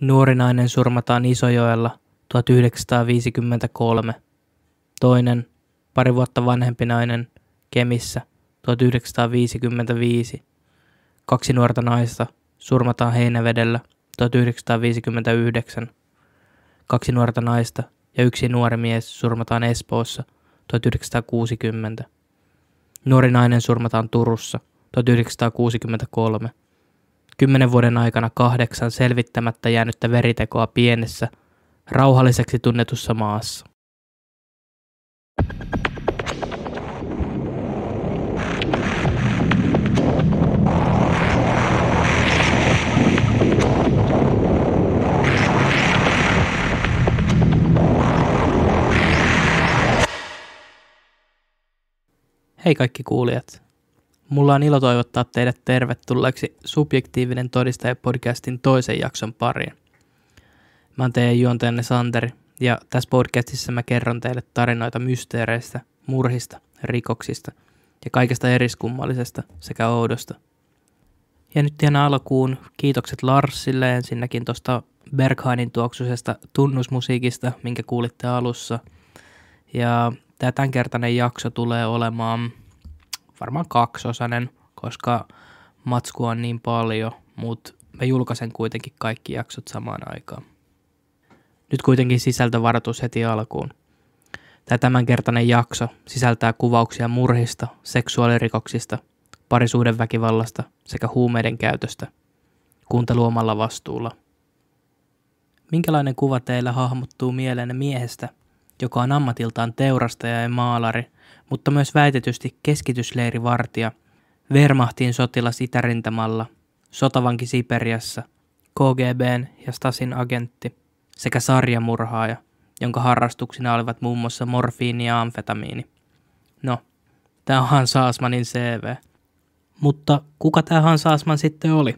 Nuori nainen surmataan Isojoella 1953. Toinen, pari vuotta vanhempi nainen, Kemissä 1955. Kaksi nuorta naista surmataan Heinävedellä 1959. Kaksi nuorta naista ja yksi nuori mies surmataan Espoossa 1960. Nuori nainen surmataan Turussa 1963 kymmenen vuoden aikana kahdeksan selvittämättä jäänyttä veritekoa pienessä, rauhalliseksi tunnetussa maassa. Hei kaikki kuulijat, Mulla on ilo toivottaa teidät tervetulleeksi Subjektiivinen todistaja podcastin toisen jakson pariin. Mä oon teidän juontajanne Santeri ja tässä podcastissa mä kerron teille tarinoita mysteereistä, murhista, rikoksista ja kaikesta eriskummallisesta sekä oudosta. Ja nyt ihan alkuun kiitokset Larsille ensinnäkin tuosta Berghainin tuoksuisesta tunnusmusiikista, minkä kuulitte alussa. Ja tämä tämänkertainen jakso tulee olemaan varmaan kaksosainen, koska matskua on niin paljon, mutta mä julkaisen kuitenkin kaikki jaksot samaan aikaan. Nyt kuitenkin sisältövaroitus heti alkuun. Tämä tämänkertainen jakso sisältää kuvauksia murhista, seksuaalirikoksista, väkivallasta sekä huumeiden käytöstä. Kuuntelu omalla vastuulla. Minkälainen kuva teillä hahmottuu mieleen miehestä, joka on ammatiltaan teurastaja ja maalari, mutta myös väitetysti keskitysleirivartija, Wehrmachtin sotilas Itärintamalla, sotavanki Siperiassa, KGBn ja Stasin agentti sekä sarjamurhaaja, jonka harrastuksina olivat muun muassa morfiini ja amfetamiini. No, tämä on Hans Asmanin CV. Mutta kuka tämä Hans Asman sitten oli?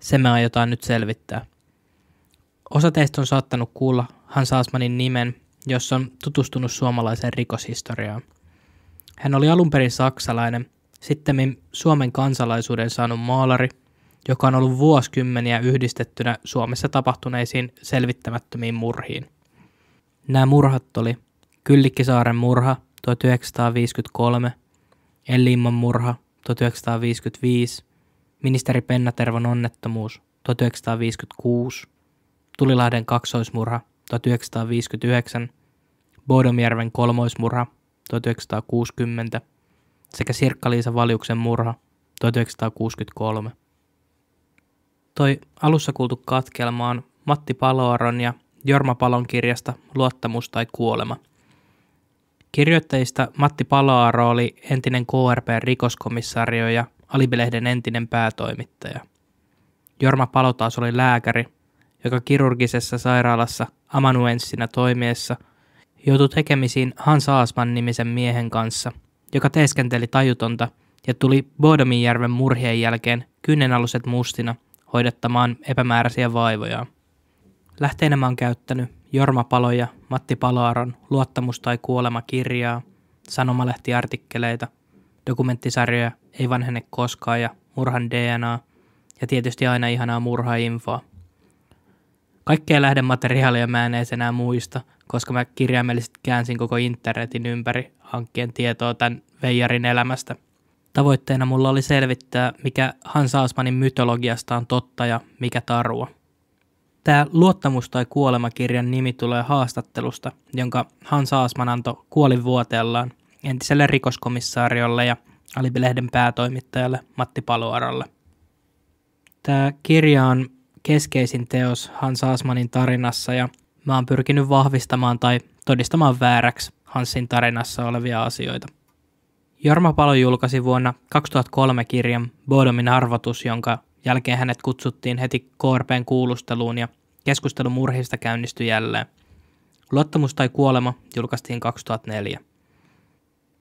Se me aiotaan nyt selvittää. Osa teistä on saattanut kuulla Hans Asmanin nimen jossa on tutustunut suomalaiseen rikoshistoriaan. Hän oli alun perin saksalainen, sitten Suomen kansalaisuuden saanut maalari, joka on ollut vuosikymmeniä yhdistettynä Suomessa tapahtuneisiin selvittämättömiin murhiin. Nämä murhat oli Kyllikkisaaren murha 1953, Ellimman murha 1955, ministeri Pennatervon onnettomuus 1956, Tulilahden kaksoismurha 1959, Bodomjärven kolmoismurha 1960 sekä Sirkka-Liisa Valiuksen murha 1963. Toi alussa kuultu katkelma on Matti Paloaron ja Jorma Palon kirjasta Luottamus tai kuolema. Kirjoittajista Matti Paloaro oli entinen KRP-rikoskomissario ja Alibelehden entinen päätoimittaja. Jorma Palo taas oli lääkäri, joka kirurgisessa sairaalassa amanuenssina toimiessa joutui tekemisiin Hans Aasman nimisen miehen kanssa, joka teeskenteli tajutonta ja tuli Bodominjärven murhien jälkeen kynnenaluset mustina hoidattamaan epämääräisiä vaivoja. Lähteenä mä oon käyttänyt Jorma Paloja, Matti Palaaron Luottamus tai kuolema kirjaa, sanomalehtiartikkeleita, dokumenttisarjoja Ei vanhene koskaan ja Murhan DNA ja tietysti aina ihanaa murhainfoa. Kaikkea lähdemateriaalia mä en edes enää muista, koska mä kirjaimellisesti käänsin koko internetin ympäri hankkien tietoa tämän veijarin elämästä. Tavoitteena mulla oli selvittää, mikä Hans Asmanin mytologiasta on totta ja mikä tarua. Tämä Luottamus tai kuolemakirjan nimi tulee haastattelusta, jonka Hans Aasman antoi kuolinvuoteellaan entiselle rikoskomissaariolle ja Alibilehden päätoimittajalle Matti Paluaralle. Tämä kirja on keskeisin teos Hans Asmanin tarinassa ja mä oon pyrkinyt vahvistamaan tai todistamaan vääräksi Hansin tarinassa olevia asioita. Jorma Palo julkaisi vuonna 2003 kirjan Bodomin arvotus, jonka jälkeen hänet kutsuttiin heti KRPn kuulusteluun ja keskustelu murhista käynnistyi jälleen. Luottamus tai kuolema julkaistiin 2004.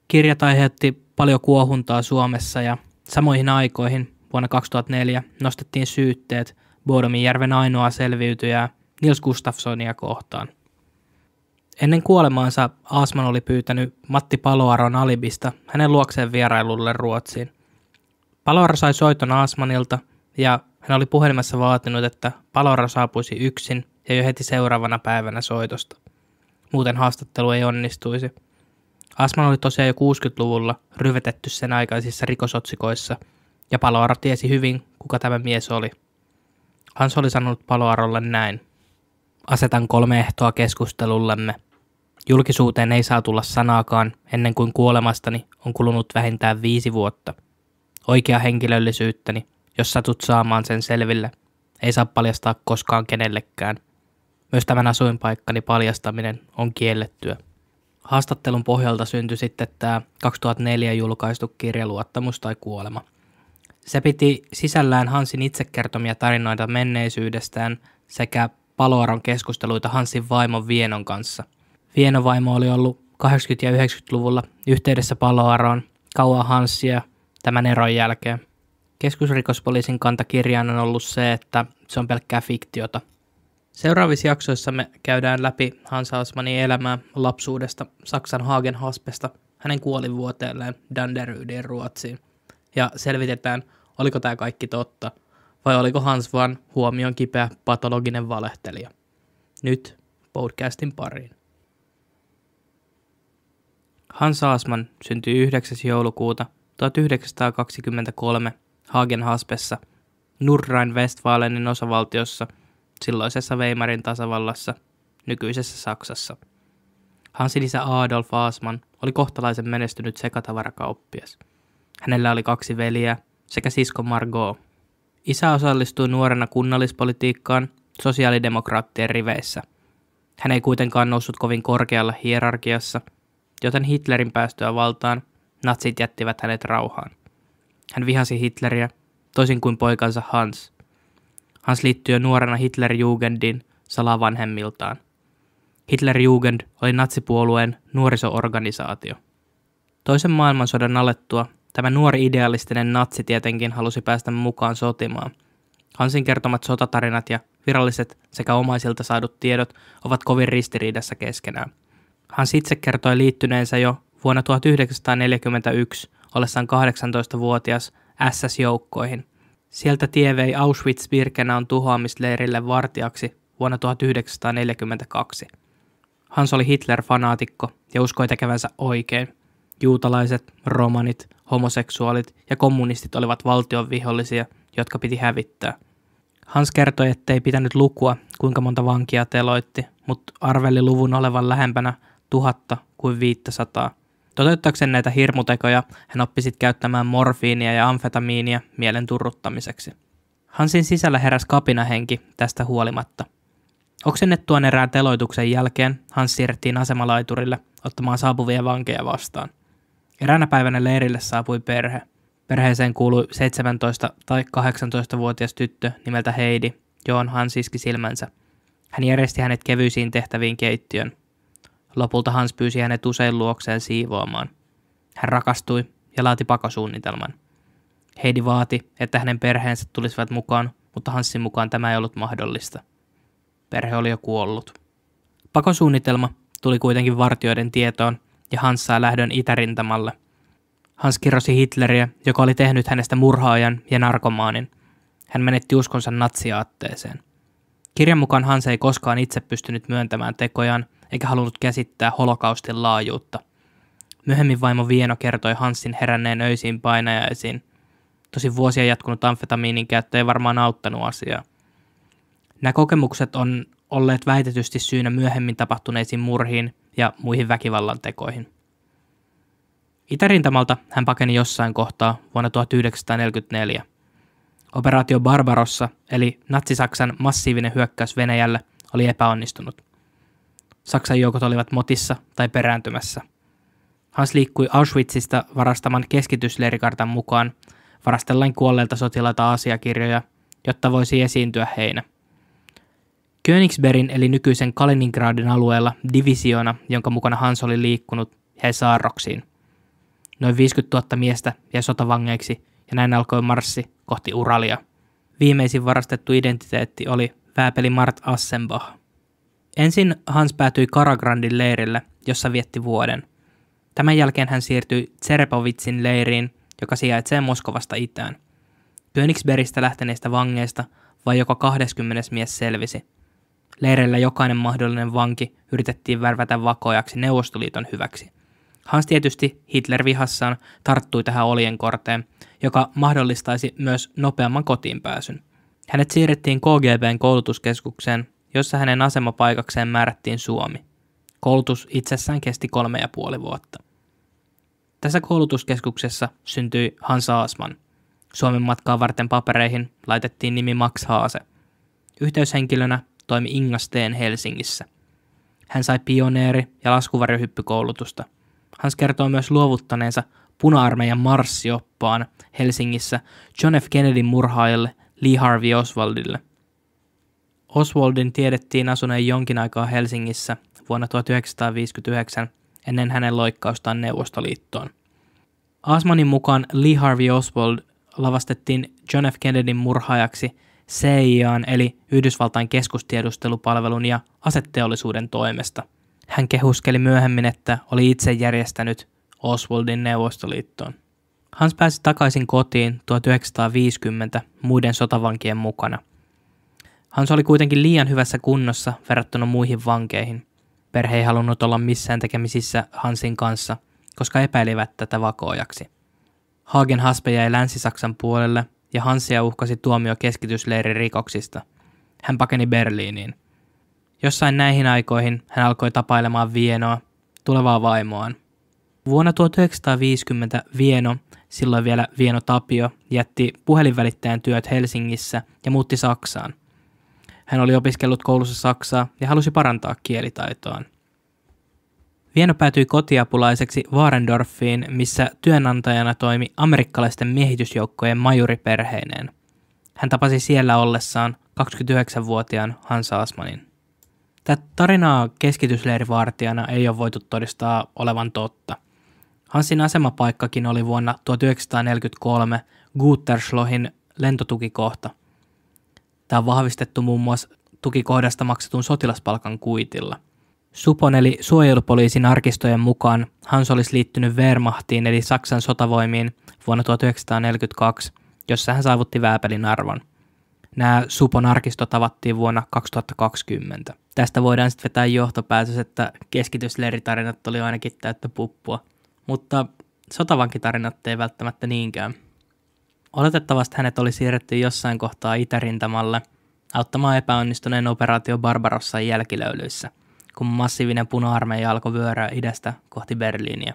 Kirjat aiheutti paljon kuohuntaa Suomessa ja samoihin aikoihin vuonna 2004 nostettiin syytteet Bodomijärven ainoa selviytyjä, Nils Gustafssonia kohtaan. Ennen kuolemaansa Aasman oli pyytänyt Matti Paloaron alibista hänen luokseen vierailulle Ruotsiin. Paloaro sai soiton Aasmanilta ja hän oli puhelimessa vaatinut, että Paloaro saapuisi yksin ja jo heti seuraavana päivänä soitosta. Muuten haastattelu ei onnistuisi. Asman oli tosiaan jo 60-luvulla ryvetetty sen aikaisissa rikosotsikoissa, ja Paloaro tiesi hyvin, kuka tämä mies oli – Hans oli sanonut paloarolle näin. Asetan kolme ehtoa keskustelullemme. Julkisuuteen ei saa tulla sanaakaan ennen kuin kuolemastani on kulunut vähintään viisi vuotta. Oikea henkilöllisyyttäni, jos satut saamaan sen selville, ei saa paljastaa koskaan kenellekään. Myös tämän asuinpaikkani paljastaminen on kiellettyä. Haastattelun pohjalta syntyi sitten tämä 2004 julkaistu kirja Luottamus tai kuolema – se piti sisällään Hansin itse kertomia tarinoita menneisyydestään sekä Paloaron keskusteluita Hansin vaimon Vienon kanssa. vaimo oli ollut 80- ja 90-luvulla yhteydessä Paloaroon kauan Hansia tämän eron jälkeen. Keskusrikospoliisin kantakirjaan on ollut se, että se on pelkkää fiktiota. Seuraavissa jaksoissa me käydään läpi Hans Hausmanin elämää lapsuudesta Saksan Hagen Haspesta hänen kuolinvuoteelleen Danderyydin Ruotsiin – ja selvitetään, oliko tämä kaikki totta, vai oliko Hans vaan huomion kipeä patologinen valehtelija. Nyt podcastin pariin. Hans Asman syntyi 9. joulukuuta 1923 Hagenhaspessa, Nurrain Westfalenin osavaltiossa, silloisessa Weimarin tasavallassa, nykyisessä Saksassa. Hansin isä Adolf Asman oli kohtalaisen menestynyt sekatavarakauppias – Hänellä oli kaksi veliä sekä sisko Margot. Isä osallistui nuorena kunnallispolitiikkaan sosiaalidemokraattien riveissä. Hän ei kuitenkaan noussut kovin korkealla hierarkiassa, joten Hitlerin päästyä valtaan natsit jättivät hänet rauhaan. Hän vihasi Hitleriä, toisin kuin poikansa Hans. Hans liittyi jo nuorena Hitlerjugendin salavanhemmiltaan. Hitlerjugend oli natsipuolueen nuorisoorganisaatio. Toisen maailmansodan alettua Tämä nuori idealistinen natsi tietenkin halusi päästä mukaan sotimaan. Hansin kertomat sotatarinat ja viralliset sekä omaisilta saadut tiedot ovat kovin ristiriidassa keskenään. Hans itse kertoi liittyneensä jo vuonna 1941 ollessaan 18-vuotias SS-joukkoihin. Sieltä tie vei Auschwitz-Birkenaun tuhoamisleirille vartijaksi vuonna 1942. Hans oli Hitler-fanaatikko ja uskoi tekevänsä oikein. Juutalaiset, romanit, homoseksuaalit ja kommunistit olivat valtion vihollisia, jotka piti hävittää. Hans kertoi, ettei pitänyt lukua, kuinka monta vankia teloitti, mutta arveli luvun olevan lähempänä tuhatta kuin 500. Toteuttaakseen näitä hirmutekoja hän oppi sitten käyttämään morfiinia ja amfetamiinia mielen turruttamiseksi. Hansin sisällä heräsi kapinahenki tästä huolimatta. Oksennettuaan erään teloituksen jälkeen Hans siirrettiin asemalaiturille ottamaan saapuvia vankeja vastaan – Eräänä päivänä leirille saapui perhe. Perheeseen kuului 17- tai 18-vuotias tyttö nimeltä Heidi, johon Hans iski silmänsä. Hän järjesti hänet kevyisiin tehtäviin keittiön. Lopulta Hans pyysi hänet usein luokseen siivoamaan. Hän rakastui ja laati pakosuunnitelman. Heidi vaati, että hänen perheensä tulisivat mukaan, mutta Hansin mukaan tämä ei ollut mahdollista. Perhe oli jo kuollut. Pakosuunnitelma tuli kuitenkin vartijoiden tietoon ja sai lähdön itärintamalle. Hans kirosi Hitleriä, joka oli tehnyt hänestä murhaajan ja narkomaanin. Hän menetti uskonsa natsiaatteeseen. Kirjan mukaan Hans ei koskaan itse pystynyt myöntämään tekojaan eikä halunnut käsittää holokaustin laajuutta. Myöhemmin vaimo Vieno kertoi Hansin heränneen öisiin painajaisiin. Tosi vuosia jatkunut amfetamiinin käyttö ei varmaan auttanut asiaa. Nämä kokemukset on olleet väitetysti syynä myöhemmin tapahtuneisiin murhiin ja muihin väkivallan tekoihin. Itärintamalta hän pakeni jossain kohtaa vuonna 1944. Operaatio Barbarossa, eli natsisaksan massiivinen hyökkäys Venäjälle, oli epäonnistunut. Saksan joukot olivat motissa tai perääntymässä. Hans liikkui Auschwitzista varastaman keskitysleirikartan mukaan, varastellain kuolleilta sotilaita asiakirjoja, jotta voisi esiintyä heinä. Königsbergin eli nykyisen Kaliningradin alueella divisiona, jonka mukana Hans oli liikkunut, jäi saarroksiin. Noin 50 000 miestä jäi sotavangeiksi ja näin alkoi marssi kohti Uralia. Viimeisin varastettu identiteetti oli vääpeli Mart Assenbach. Ensin Hans päätyi Karagrandin leirille, jossa vietti vuoden. Tämän jälkeen hän siirtyi Tserepovitsin leiriin, joka sijaitsee Moskovasta itään. Königsbergistä lähteneistä vangeista vain joka 20. mies selvisi – Leireillä jokainen mahdollinen vanki yritettiin värvätä vakojaksi Neuvostoliiton hyväksi. Hans tietysti Hitler-vihassaan tarttui tähän oljenkorteen, joka mahdollistaisi myös nopeamman kotiin pääsyn. Hänet siirrettiin KGBn koulutuskeskukseen, jossa hänen asemapaikakseen määrättiin Suomi. Koulutus itsessään kesti kolme ja puoli vuotta. Tässä koulutuskeskuksessa syntyi Hans Aasman. Suomen matkaa varten papereihin laitettiin nimi Max Haase. Yhteyshenkilönä toimi Ingasteen Helsingissä. Hän sai pioneeri- ja laskuvarjohyppykoulutusta. Hän kertoo myös luovuttaneensa puna-armeijan marssioppaan Helsingissä John F. Kennedyn murhaajalle Lee Harvey Oswaldille. Oswaldin tiedettiin asuneen jonkin aikaa Helsingissä vuonna 1959 ennen hänen loikkaustaan Neuvostoliittoon. Asmanin mukaan Lee Harvey Oswald lavastettiin John F. Kennedyn murhaajaksi CIAn eli Yhdysvaltain keskustiedustelupalvelun ja aseteollisuuden toimesta. Hän kehuskeli myöhemmin, että oli itse järjestänyt Oswaldin Neuvostoliittoon. Hans pääsi takaisin kotiin 1950 muiden sotavankien mukana. Hans oli kuitenkin liian hyvässä kunnossa verrattuna muihin vankeihin. Perhe ei halunnut olla missään tekemisissä Hansin kanssa, koska epäilivät tätä vakoojaksi. Hagen Haspe jäi Länsi-Saksan puolelle ja Hansia uhkasi tuomio keskitysleirin rikoksista. Hän pakeni Berliiniin. Jossain näihin aikoihin hän alkoi tapailemaan Vienoa, tulevaa vaimoaan. Vuonna 1950 Vieno, silloin vielä Vieno Tapio, jätti puhelinvälittäjän työt Helsingissä ja muutti Saksaan. Hän oli opiskellut koulussa Saksaa ja halusi parantaa kielitaitoaan. Vieno päätyi kotiapulaiseksi Warendorfiin, missä työnantajana toimi amerikkalaisten miehitysjoukkojen majuriperheineen. Hän tapasi siellä ollessaan 29-vuotiaan Hans Asmanin. Tätä tarinaa keskitysleirivartijana ei ole voitu todistaa olevan totta. Hansin asemapaikkakin oli vuonna 1943 Guterschlohin lentotukikohta. Tämä on vahvistettu muun muassa tukikohdasta maksetun sotilaspalkan kuitilla – Supon eli suojelupoliisin arkistojen mukaan Hans olisi liittynyt Wehrmachtiin eli Saksan sotavoimiin vuonna 1942, jossa hän saavutti vääpelin arvon. Nämä Supon arkistot avattiin vuonna 2020. Tästä voidaan sitten vetää johtopäätös, että keskitysleiritarinat oli ainakin täyttä puppua, mutta sotavankitarinat ei välttämättä niinkään. Oletettavasti hänet oli siirretty jossain kohtaa itärintamalle auttamaan epäonnistuneen operaatio Barbarossa jälkilöylyissä – kun massiivinen puna-armeija alkoi vyöryä idästä kohti Berliiniä.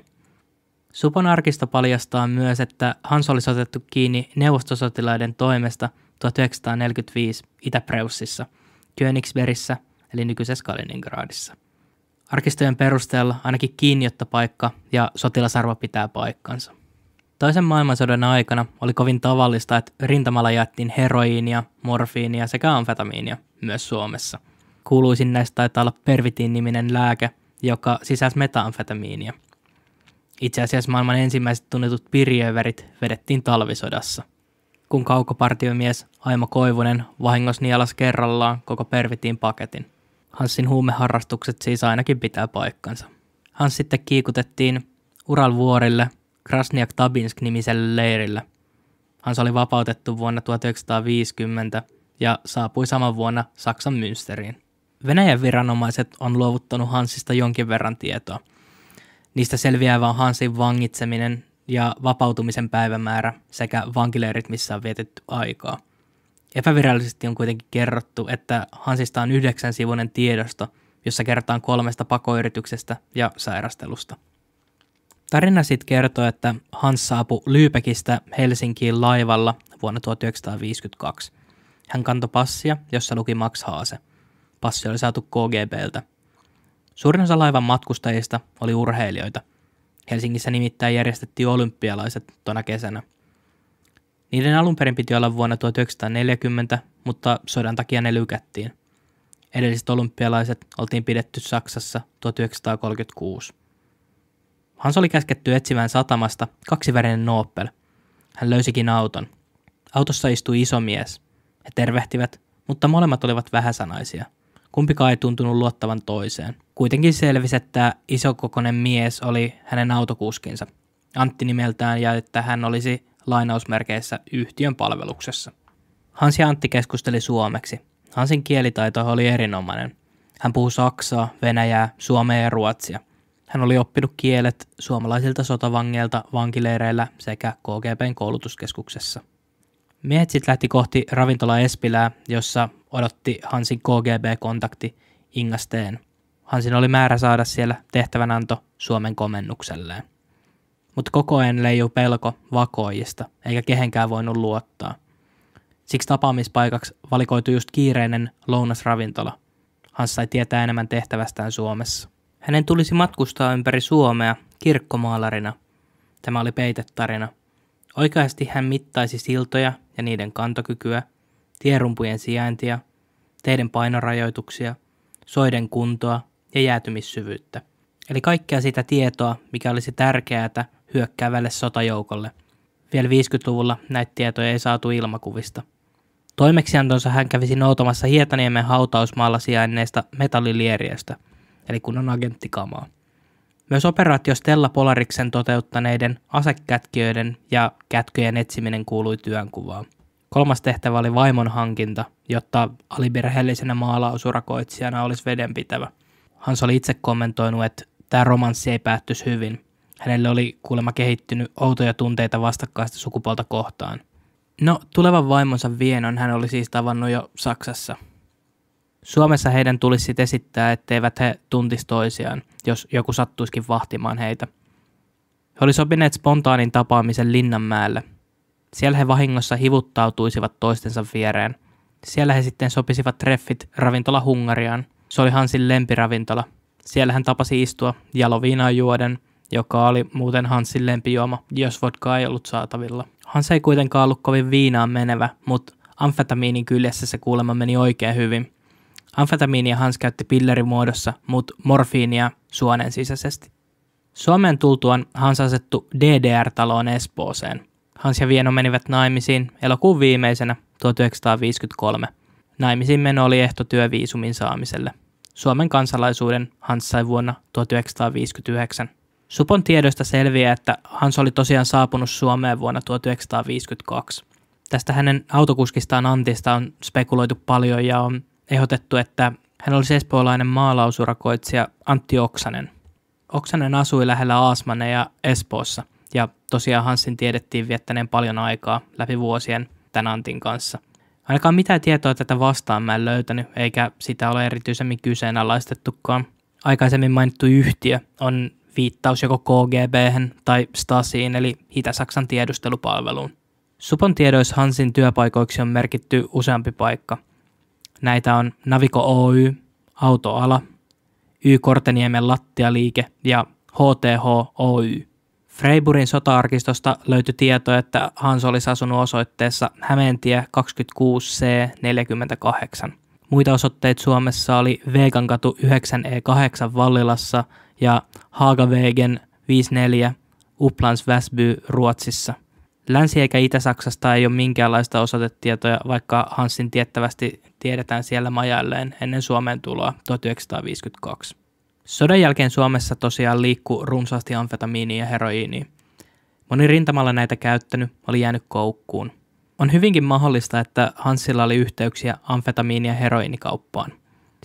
Supon arkisto paljastaa myös, että Hans olisi otettu kiinni neuvostosotilaiden toimesta 1945 Itä-Preussissa, Königsbergissä eli nykyisessä Kaliningradissa. Arkistojen perusteella ainakin paikka ja sotilasarvo pitää paikkansa. Toisen maailmansodan aikana oli kovin tavallista, että rintamalla jaettiin heroiinia, morfiinia sekä amfetamiinia myös Suomessa – Kuuluisin näistä taitaa olla pervitin-niminen lääke, joka sisälsi metaamfetamiinia. Itse asiassa maailman ensimmäiset tunnetut pirjöverit vedettiin talvisodassa. Kun kaukopartiomies Aimo Koivunen vahingossa nielas kerrallaan koko pervitin paketin. Hanssin huumeharrastukset siis ainakin pitää paikkansa. Hans sitten kiikutettiin Uralvuorille Krasniak Tabinsk-nimiselle leirille. Hans oli vapautettu vuonna 1950 ja saapui saman vuonna Saksan Münsteriin. Venäjän viranomaiset on luovuttanut Hansista jonkin verran tietoa. Niistä selviää vain Hansin vangitseminen ja vapautumisen päivämäärä sekä vankileirit, missä on vietetty aikaa. Epävirallisesti on kuitenkin kerrottu, että Hansista on yhdeksän sivuinen tiedosto, jossa kerrotaan kolmesta pakoyrityksestä ja sairastelusta. Tarina sitten kertoo, että Hans saapui Lyypekistä Helsinkiin laivalla vuonna 1952. Hän kantoi passia, jossa luki Max Haase passi oli saatu KGBltä. Suurin osa laivan matkustajista oli urheilijoita. Helsingissä nimittäin järjestettiin olympialaiset tona kesänä. Niiden alun perin piti olla vuonna 1940, mutta sodan takia ne lykättiin. Edelliset olympialaiset oltiin pidetty Saksassa 1936. Hans oli käsketty etsivään satamasta kaksivärinen Nobel. Hän löysikin auton. Autossa istui iso mies. He tervehtivät, mutta molemmat olivat vähäsanaisia – Kumpikaan ei tuntunut luottavan toiseen. Kuitenkin selvisi, että isokokonen mies oli hänen autokuskinsa, Antti nimeltään, ja että hän olisi lainausmerkeissä yhtiön palveluksessa. Hans ja Antti keskusteli suomeksi. Hansin kielitaito oli erinomainen. Hän puhui saksaa, venäjää, suomea ja ruotsia. Hän oli oppinut kielet suomalaisilta sotavangeilta vankileireillä sekä KGBn koulutuskeskuksessa. Miehet lähti kohti ravintola Espilää, jossa odotti Hansin KGB-kontakti Ingasteen. Hansin oli määrä saada siellä tehtävänanto Suomen komennukselleen. Mutta koko ajan leijui pelko vakoijista, eikä kehenkään voinut luottaa. Siksi tapaamispaikaksi valikoitu just kiireinen lounasravintola. Hans sai tietää enemmän tehtävästään Suomessa. Hänen tulisi matkustaa ympäri Suomea kirkkomaalarina. Tämä oli peitetarina, Oikeasti hän mittaisi siltoja ja niiden kantokykyä, tierumpujen sijaintia, teiden painorajoituksia, soiden kuntoa ja jäätymissyvyyttä. Eli kaikkea sitä tietoa, mikä olisi tärkeää hyökkäävälle sotajoukolle. Vielä 50-luvulla näitä tietoja ei saatu ilmakuvista. Toimeksiantonsa hän kävisi noutamassa Hietaniemen hautausmaalla sijainneesta metallilieriöstä, eli kunnon agenttikamaa. Myös operaatio Stella Polariksen toteuttaneiden asekätkijöiden ja kätköjen etsiminen kuului työnkuvaan. Kolmas tehtävä oli vaimon hankinta, jotta alibirheellisenä maalausurakoitsijana olisi vedenpitävä. Hans oli itse kommentoinut, että tämä romanssi ei päättyisi hyvin. Hänelle oli kuulemma kehittynyt outoja tunteita vastakkaista sukupuolta kohtaan. No, tulevan vaimonsa Vienon hän oli siis tavannut jo Saksassa. Suomessa heidän tulisi esittää, etteivät he tuntisi toisiaan – jos joku sattuisikin vahtimaan heitä. He oli sopineet spontaanin tapaamisen Linnanmäelle. Siellä he vahingossa hivuttautuisivat toistensa viereen. Siellä he sitten sopisivat treffit ravintola Hungariaan. Se oli Hansin lempiravintola. Siellä hän tapasi istua jaloviinaa juoden, joka oli muuten Hansin lempijuoma, jos vodkaa ei ollut saatavilla. Hans ei kuitenkaan ollut kovin viinaan menevä, mutta amfetamiinin kyljessä se kuulemma meni oikein hyvin – Amfetamiinia Hans käytti pillerimuodossa, mutta morfiinia suonen sisäisesti. Suomeen tultuaan Hans asettu DDR-taloon Espooseen. Hans ja Vieno menivät naimisiin elokuun viimeisenä 1953. Naimisiin meno oli ehto työviisumin saamiselle. Suomen kansalaisuuden Hans sai vuonna 1959. Supon tiedoista selviää, että Hans oli tosiaan saapunut Suomeen vuonna 1952. Tästä hänen autokuskistaan Antista on spekuloitu paljon ja on ehdotettu, että hän oli espoolainen maalausurakoitsija Antti Oksanen. Oksanen asui lähellä Aasmane ja Espoossa, ja tosiaan Hansin tiedettiin viettäneen paljon aikaa läpi vuosien tämän Antin kanssa. Ainakaan mitään tietoa tätä vastaan mä en löytänyt, eikä sitä ole erityisemmin kyseenalaistettukaan. Aikaisemmin mainittu yhtiö on viittaus joko kgb tai Stasiin eli Itä-Saksan tiedustelupalveluun. Supon tiedoissa Hansin työpaikoiksi on merkitty useampi paikka, Näitä on Naviko Oy, Autoala, Y-Korteniemen lattialiike ja HTH Oy. Freiburin sota-arkistosta löytyi tieto, että Hans olisi asunut osoitteessa Hämeentie 26C48. Muita osoitteita Suomessa oli Vegankatu 9E8 e Vallilassa ja Haagavegen 54 Uplans Väsby Ruotsissa. Länsi- eikä Itä-Saksasta ei ole minkäänlaista osoitetietoja, vaikka Hansin tiettävästi tiedetään siellä majalleen ennen Suomen tuloa 1952. Sodan jälkeen Suomessa tosiaan liikkuu runsaasti amfetamiinia ja heroiinia. Moni rintamalla näitä käyttänyt oli jäänyt koukkuun. On hyvinkin mahdollista, että Hansilla oli yhteyksiä amfetamiinia ja heroiinikauppaan.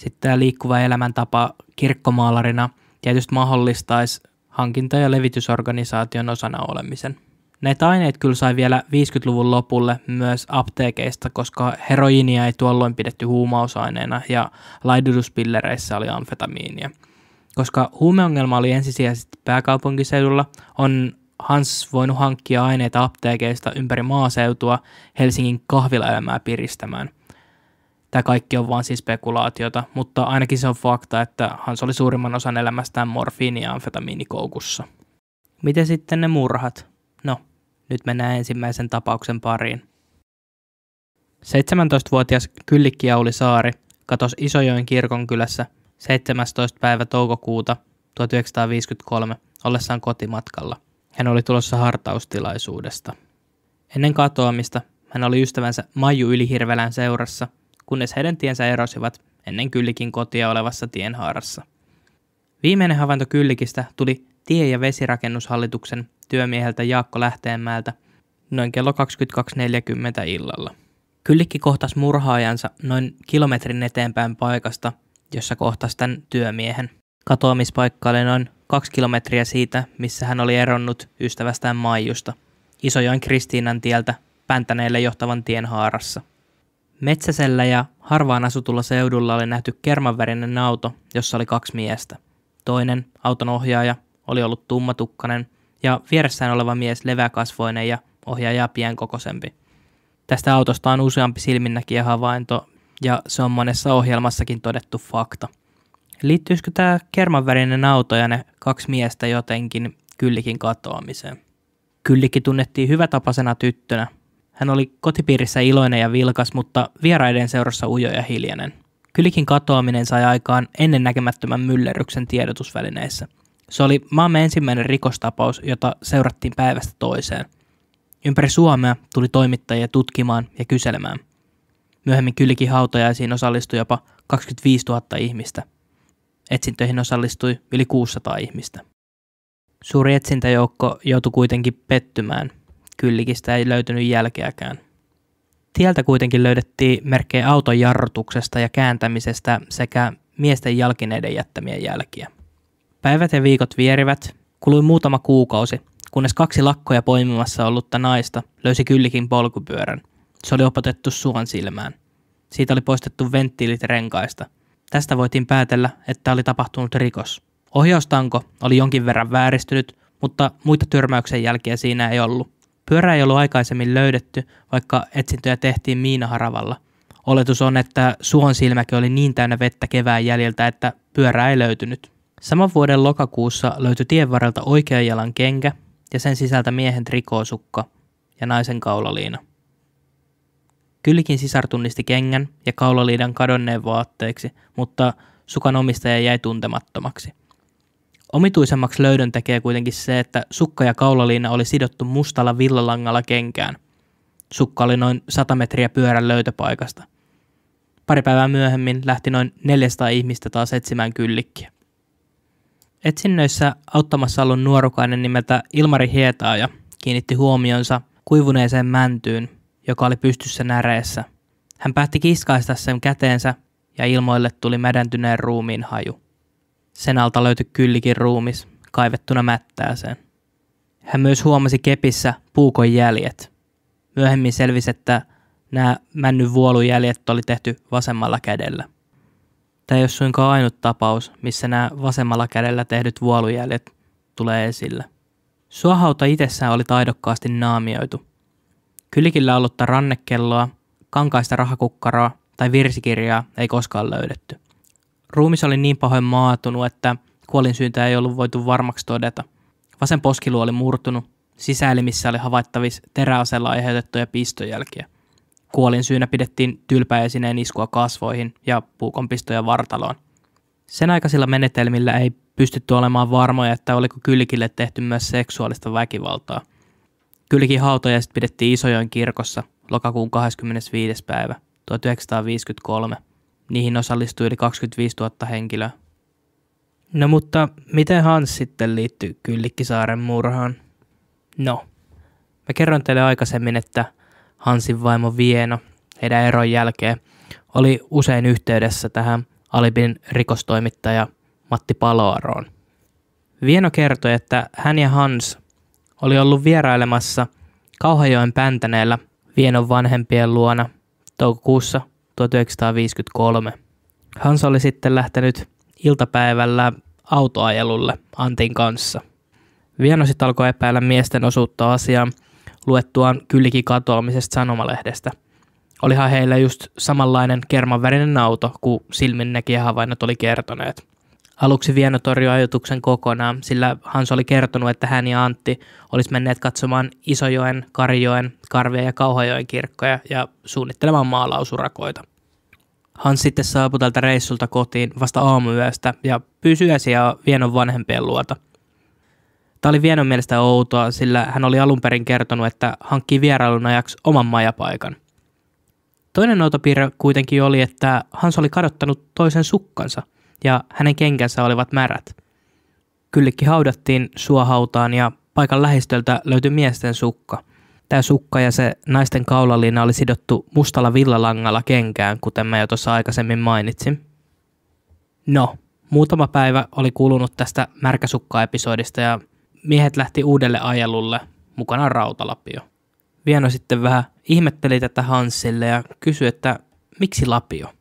Sitten tämä liikkuva elämäntapa kirkkomaalarina tietysti mahdollistaisi hankinta- ja levitysorganisaation osana olemisen. Näitä aineita kyllä sai vielä 50-luvun lopulle myös apteekeista, koska heroinia ei tuolloin pidetty huumausaineena ja laiduduspillereissä oli amfetamiinia. Koska huumeongelma oli ensisijaisesti pääkaupunkiseudulla, on Hans voinut hankkia aineita apteekeista ympäri maaseutua Helsingin kahvilaelämää piristämään. Tämä kaikki on vain siis spekulaatiota, mutta ainakin se on fakta, että Hans oli suurimman osan elämästään morfiini- ja amfetamiinikoukussa. Miten sitten ne murhat? No, nyt mennään ensimmäisen tapauksen pariin. 17-vuotias Kyllikki Jauli Saari katosi Isojoen kirkonkylässä 17. päivä toukokuuta 1953 ollessaan kotimatkalla. Hän oli tulossa hartaustilaisuudesta. Ennen katoamista hän oli ystävänsä Maiju Ylihirvelän seurassa, kunnes heidän tiensä erosivat ennen Kyllikin kotia olevassa tienhaarassa. Viimeinen havainto Kyllikistä tuli tie- ja vesirakennushallituksen työmieheltä Jaakko Lähteenmäeltä noin kello 22.40 illalla. Kyllikki kohtasi murhaajansa noin kilometrin eteenpäin paikasta, jossa kohtasi tämän työmiehen. Katoamispaikka oli noin kaksi kilometriä siitä, missä hän oli eronnut ystävästään Maijusta, Isojoen Kristiinan tieltä Päntäneelle johtavan tien haarassa. Metsäsellä ja harvaan asutulla seudulla oli nähty kermanvärinen auto, jossa oli kaksi miestä. Toinen, auton ohjaaja, oli ollut tummatukkanen ja vieressään oleva mies leväkasvoinen ja ohjaaja pienkokoisempi. Tästä autosta on useampi silminnäkijä havainto ja se on monessa ohjelmassakin todettu fakta. Liittyisikö tämä kermanvärinen auto ja ne kaksi miestä jotenkin Kyllikin katoamiseen? Kyllikin tunnettiin hyvätapaisena tyttönä. Hän oli kotipiirissä iloinen ja vilkas, mutta vieraiden seurassa ujo ja hiljainen. Kyllikin katoaminen sai aikaan ennennäkemättömän myllerryksen tiedotusvälineissä – se oli maamme ensimmäinen rikostapaus, jota seurattiin päivästä toiseen. Ympäri Suomea tuli toimittajia tutkimaan ja kyselemään. Myöhemmin kylläkin hautajaisiin osallistui jopa 25 000 ihmistä. Etsintöihin osallistui yli 600 ihmistä. Suuri etsintäjoukko joutui kuitenkin pettymään. Kyllikistä ei löytynyt jälkeäkään. Tieltä kuitenkin löydettiin merkkejä auton jarrutuksesta ja kääntämisestä sekä miesten jalkineiden jättämiä jälkiä. Päivät ja viikot vierivät, kului muutama kuukausi, kunnes kaksi lakkoja poimimassa ollutta naista löysi kyllikin polkupyörän. Se oli opetettu suon silmään. Siitä oli poistettu venttiilit renkaista. Tästä voitiin päätellä, että oli tapahtunut rikos. Ohjaustanko oli jonkin verran vääristynyt, mutta muita tyrmäyksen jälkeä siinä ei ollut. Pyörä ei ollut aikaisemmin löydetty, vaikka etsintöjä tehtiin miinaharavalla. Oletus on, että suon silmäkin oli niin täynnä vettä kevään jäljiltä, että pyörää ei löytynyt. Saman vuoden lokakuussa löytyi tien varrelta oikean jalan kenkä ja sen sisältä miehen trikoosukka ja naisen kaulaliina. Kyllikin sisar tunnisti kengän ja kaulaliidan kadonneen vaatteeksi, mutta sukan omistaja jäi tuntemattomaksi. Omituisemmaksi löydön tekee kuitenkin se, että sukka ja kaulaliina oli sidottu mustalla villalangalla kenkään. Sukka oli noin 100 metriä pyörän löytöpaikasta. Pari päivää myöhemmin lähti noin 400 ihmistä taas etsimään kyllikkiä. Etsinnöissä auttamassa ollut nuorukainen nimeltä Ilmari Hietaaja kiinnitti huomionsa kuivuneeseen mäntyyn, joka oli pystyssä näreessä. Hän päätti kiskaista sen käteensä ja ilmoille tuli mädäntyneen ruumiin haju. Sen alta löytyi kyllikin ruumis, kaivettuna mättääseen. Hän myös huomasi kepissä puukon jäljet. Myöhemmin selvisi, että nämä männyn vuolujäljet oli tehty vasemmalla kädellä. Tämä ei ole suinkaan ainut tapaus, missä nämä vasemmalla kädellä tehdyt vuolujäljet tulee esille. Suohauta itsessään oli taidokkaasti naamioitu. Kylikillä ollutta rannekelloa, kankaista rahakukkaraa tai virsikirjaa ei koskaan löydetty. Ruumis oli niin pahoin maatunut, että kuolinsyyntä ei ollut voitu varmaksi todeta. Vasen poskilu oli murtunut, sisäelimissä oli havaittavissa teräasella aiheutettuja pistojälkiä. Kuolin syynä pidettiin tylpäesineen iskua kasvoihin ja puukonpistoja vartaloon. Sen aikaisilla menetelmillä ei pystytty olemaan varmoja, että oliko Kyllikille tehty myös seksuaalista väkivaltaa. hautoja sitten pidettiin Isojoen kirkossa lokakuun 25. päivä 1953. Niihin osallistui yli 25 000 henkilöä. No mutta miten Hans sitten liittyy Kyllikkisaaren murhaan? No, mä kerron teille aikaisemmin, että – Hansin vaimo Vieno heidän eron jälkeen oli usein yhteydessä tähän Alibin rikostoimittaja Matti Paloaroon. Vieno kertoi, että hän ja Hans oli ollut vierailemassa Kauhajoen Päntäneellä Vienon vanhempien luona toukokuussa 1953. Hans oli sitten lähtenyt iltapäivällä autoajelulle Antin kanssa. Vieno sitten alkoi epäillä miesten osuutta asiaan – luettuaan Kyllikin katoamisesta sanomalehdestä. Olihan heillä just samanlainen kermanvärinen auto kuin silminnäkijä havainnot oli kertoneet. Aluksi Vieno torjui ajatuksen kokonaan, sillä Hans oli kertonut, että hän ja Antti olisi menneet katsomaan Isojoen, Karjoen, Karvia ja Kauhajoen kirkkoja ja suunnittelemaan maalausurakoita. Hans sitten saapui tältä reissulta kotiin vasta aamuyöstä ja pysyi siellä Vienon vanhempien luota – Tämä oli Vienon mielestä outoa, sillä hän oli alun perin kertonut, että hankkii vierailun ajaksi oman majapaikan. Toinen outo kuitenkin oli, että Hans oli kadottanut toisen sukkansa ja hänen kenkänsä olivat märät. Kyllikki haudattiin suohautaan ja paikan lähistöltä löytyi miesten sukka. Tämä sukka ja se naisten kaulaliina oli sidottu mustalla villalangalla kenkään, kuten mä jo tuossa aikaisemmin mainitsin. No, muutama päivä oli kulunut tästä märkäsukka-episodista ja miehet lähti uudelle ajelulle, mukana rautalapio. Vieno sitten vähän ihmetteli tätä Hansille ja kysyi, että miksi lapio?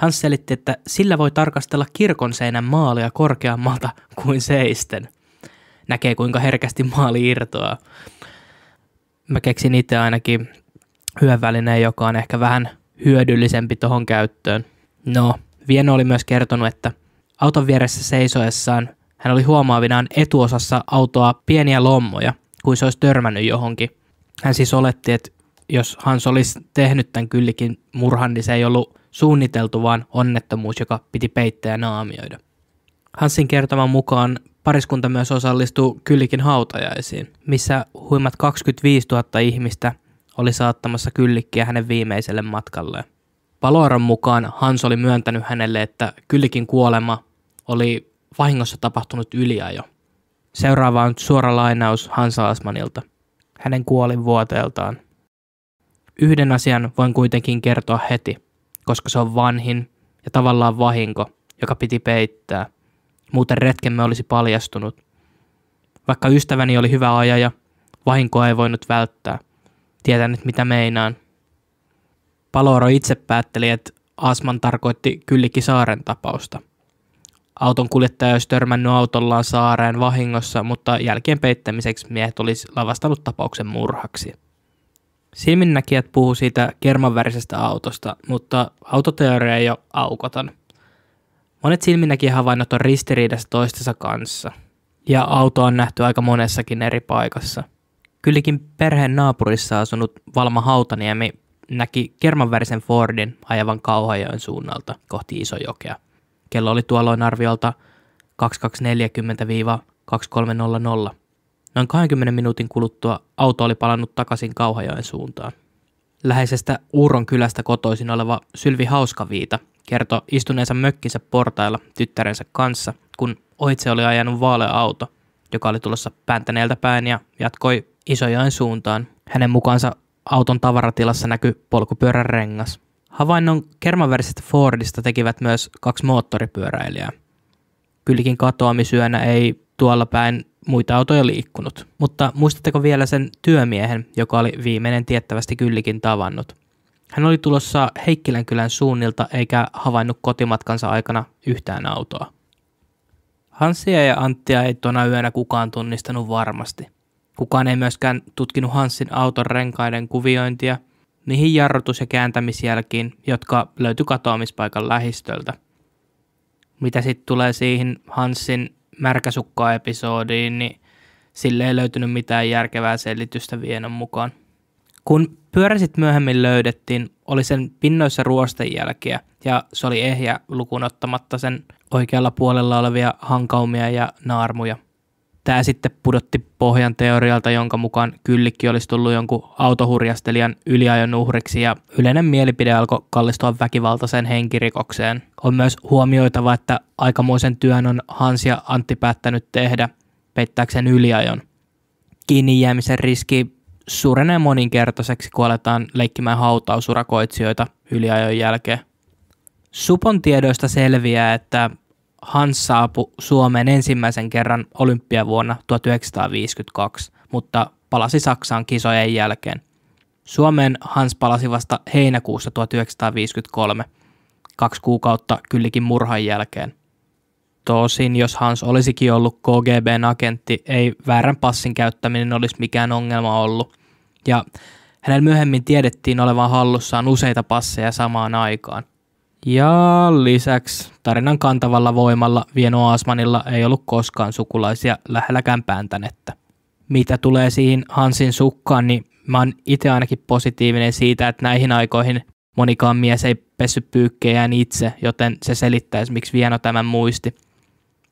Hans selitti, että sillä voi tarkastella kirkon seinän maalia korkeammalta kuin seisten. Näkee kuinka herkästi maali irtoaa. Mä keksin itse ainakin hyvän välineen, joka on ehkä vähän hyödyllisempi tohon käyttöön. No, Vieno oli myös kertonut, että auton vieressä seisoessaan hän oli huomaavinaan etuosassa autoa pieniä lommoja, kuin se olisi törmännyt johonkin. Hän siis oletti, että jos Hans olisi tehnyt tämän kyllikin murhan, niin se ei ollut suunniteltu, vaan onnettomuus, joka piti peittää ja naamioida. Hansin kertoman mukaan pariskunta myös osallistui kyllikin hautajaisiin, missä huimat 25 000 ihmistä oli saattamassa kyllikkiä hänen viimeiselle matkalleen. Paloaron mukaan Hans oli myöntänyt hänelle, että kyllikin kuolema oli vahingossa tapahtunut yliajo. Seuraava on suora lainaus Hans Asmanilta, hänen vuoteeltaan. Yhden asian voin kuitenkin kertoa heti, koska se on vanhin ja tavallaan vahinko, joka piti peittää. Muuten retkemme olisi paljastunut. Vaikka ystäväni oli hyvä ajaja, vahinkoa ei voinut välttää. Tietän nyt mitä meinaan. Paloro itse päätteli, että Asman tarkoitti Kyllikki Saaren tapausta – Auton kuljettaja olisi törmännyt autollaan saareen vahingossa, mutta jälkien peittämiseksi miehet olisi lavastanut tapauksen murhaksi. Silminnäkijät puhuu siitä kermanvärisestä autosta, mutta autoteoria ei ole aukoton. Monet silminnäkijä havainnot on ristiriidassa toistensa kanssa, ja auto on nähty aika monessakin eri paikassa. Kyllikin perheen naapurissa asunut Valma Hautaniemi näki kermanvärisen Fordin ajavan Kauhajoen suunnalta kohti Isojokea kello oli tuolloin arviolta 2240-2300. Noin 20 minuutin kuluttua auto oli palannut takaisin Kauhajoen suuntaan. Läheisestä Uuron kylästä kotoisin oleva Sylvi Hauskaviita kertoi istuneensa mökkinsä portailla tyttärensä kanssa, kun ohitse oli ajanut vaalea auto, joka oli tulossa Päntäneeltä päin ja jatkoi Isojoen suuntaan. Hänen mukaansa auton tavaratilassa näkyi polkupyörän rengas. Havainnon kermaversistä Fordista tekivät myös kaksi moottoripyöräilijää. Kyllikin katoamisyönä ei tuolla päin muita autoja liikkunut. Mutta muistatteko vielä sen työmiehen, joka oli viimeinen tiettävästi Kyllikin tavannut? Hän oli tulossa Heikkilän kylän suunnilta eikä havainnut kotimatkansa aikana yhtään autoa. Hansia ja Anttia ei tuona yönä kukaan tunnistanut varmasti. Kukaan ei myöskään tutkinut Hansin auton renkaiden kuviointia – niihin jarrutus- ja kääntämisjälkiin, jotka löytyi katoamispaikan lähistöltä. Mitä sitten tulee siihen Hansin märkäsukka-episodiin, niin sille ei löytynyt mitään järkevää selitystä vienon mukaan. Kun pyöräsit myöhemmin löydettiin, oli sen pinnoissa ruosten ja se oli ehjä lukunottamatta sen oikealla puolella olevia hankaumia ja naarmuja – Tämä sitten pudotti pohjan teorialta, jonka mukaan Kyllikki olisi tullut jonkun autohurjastelijan yliajon uhriksi ja yleinen mielipide alkoi kallistua väkivaltaiseen henkirikokseen. On myös huomioitava, että aikamoisen työn on Hans ja Antti päättänyt tehdä peittääkseen yliajon. Kiinni jäämisen riski suurenee moninkertaiseksi, kun aletaan leikkimään hautausurakoitsijoita yliajon jälkeen. Supon tiedoista selviää, että Hans saapui Suomeen ensimmäisen kerran olympiavuonna 1952, mutta palasi Saksaan kisojen jälkeen. Suomeen Hans palasi vasta heinäkuussa 1953, kaksi kuukautta kyllikin murhan jälkeen. Tosin, jos Hans olisikin ollut KGBn agentti, ei väärän passin käyttäminen olisi mikään ongelma ollut. Ja hänellä myöhemmin tiedettiin olevan hallussaan useita passeja samaan aikaan – ja lisäksi tarinan kantavalla voimalla Vieno Aasmanilla ei ollut koskaan sukulaisia lähelläkään pääntänettä. Mitä tulee siihen Hansin sukkaan, niin mä oon itse ainakin positiivinen siitä, että näihin aikoihin monikaan mies ei pessy pyykkejään itse, joten se selittäisi, miksi Vieno tämän muisti.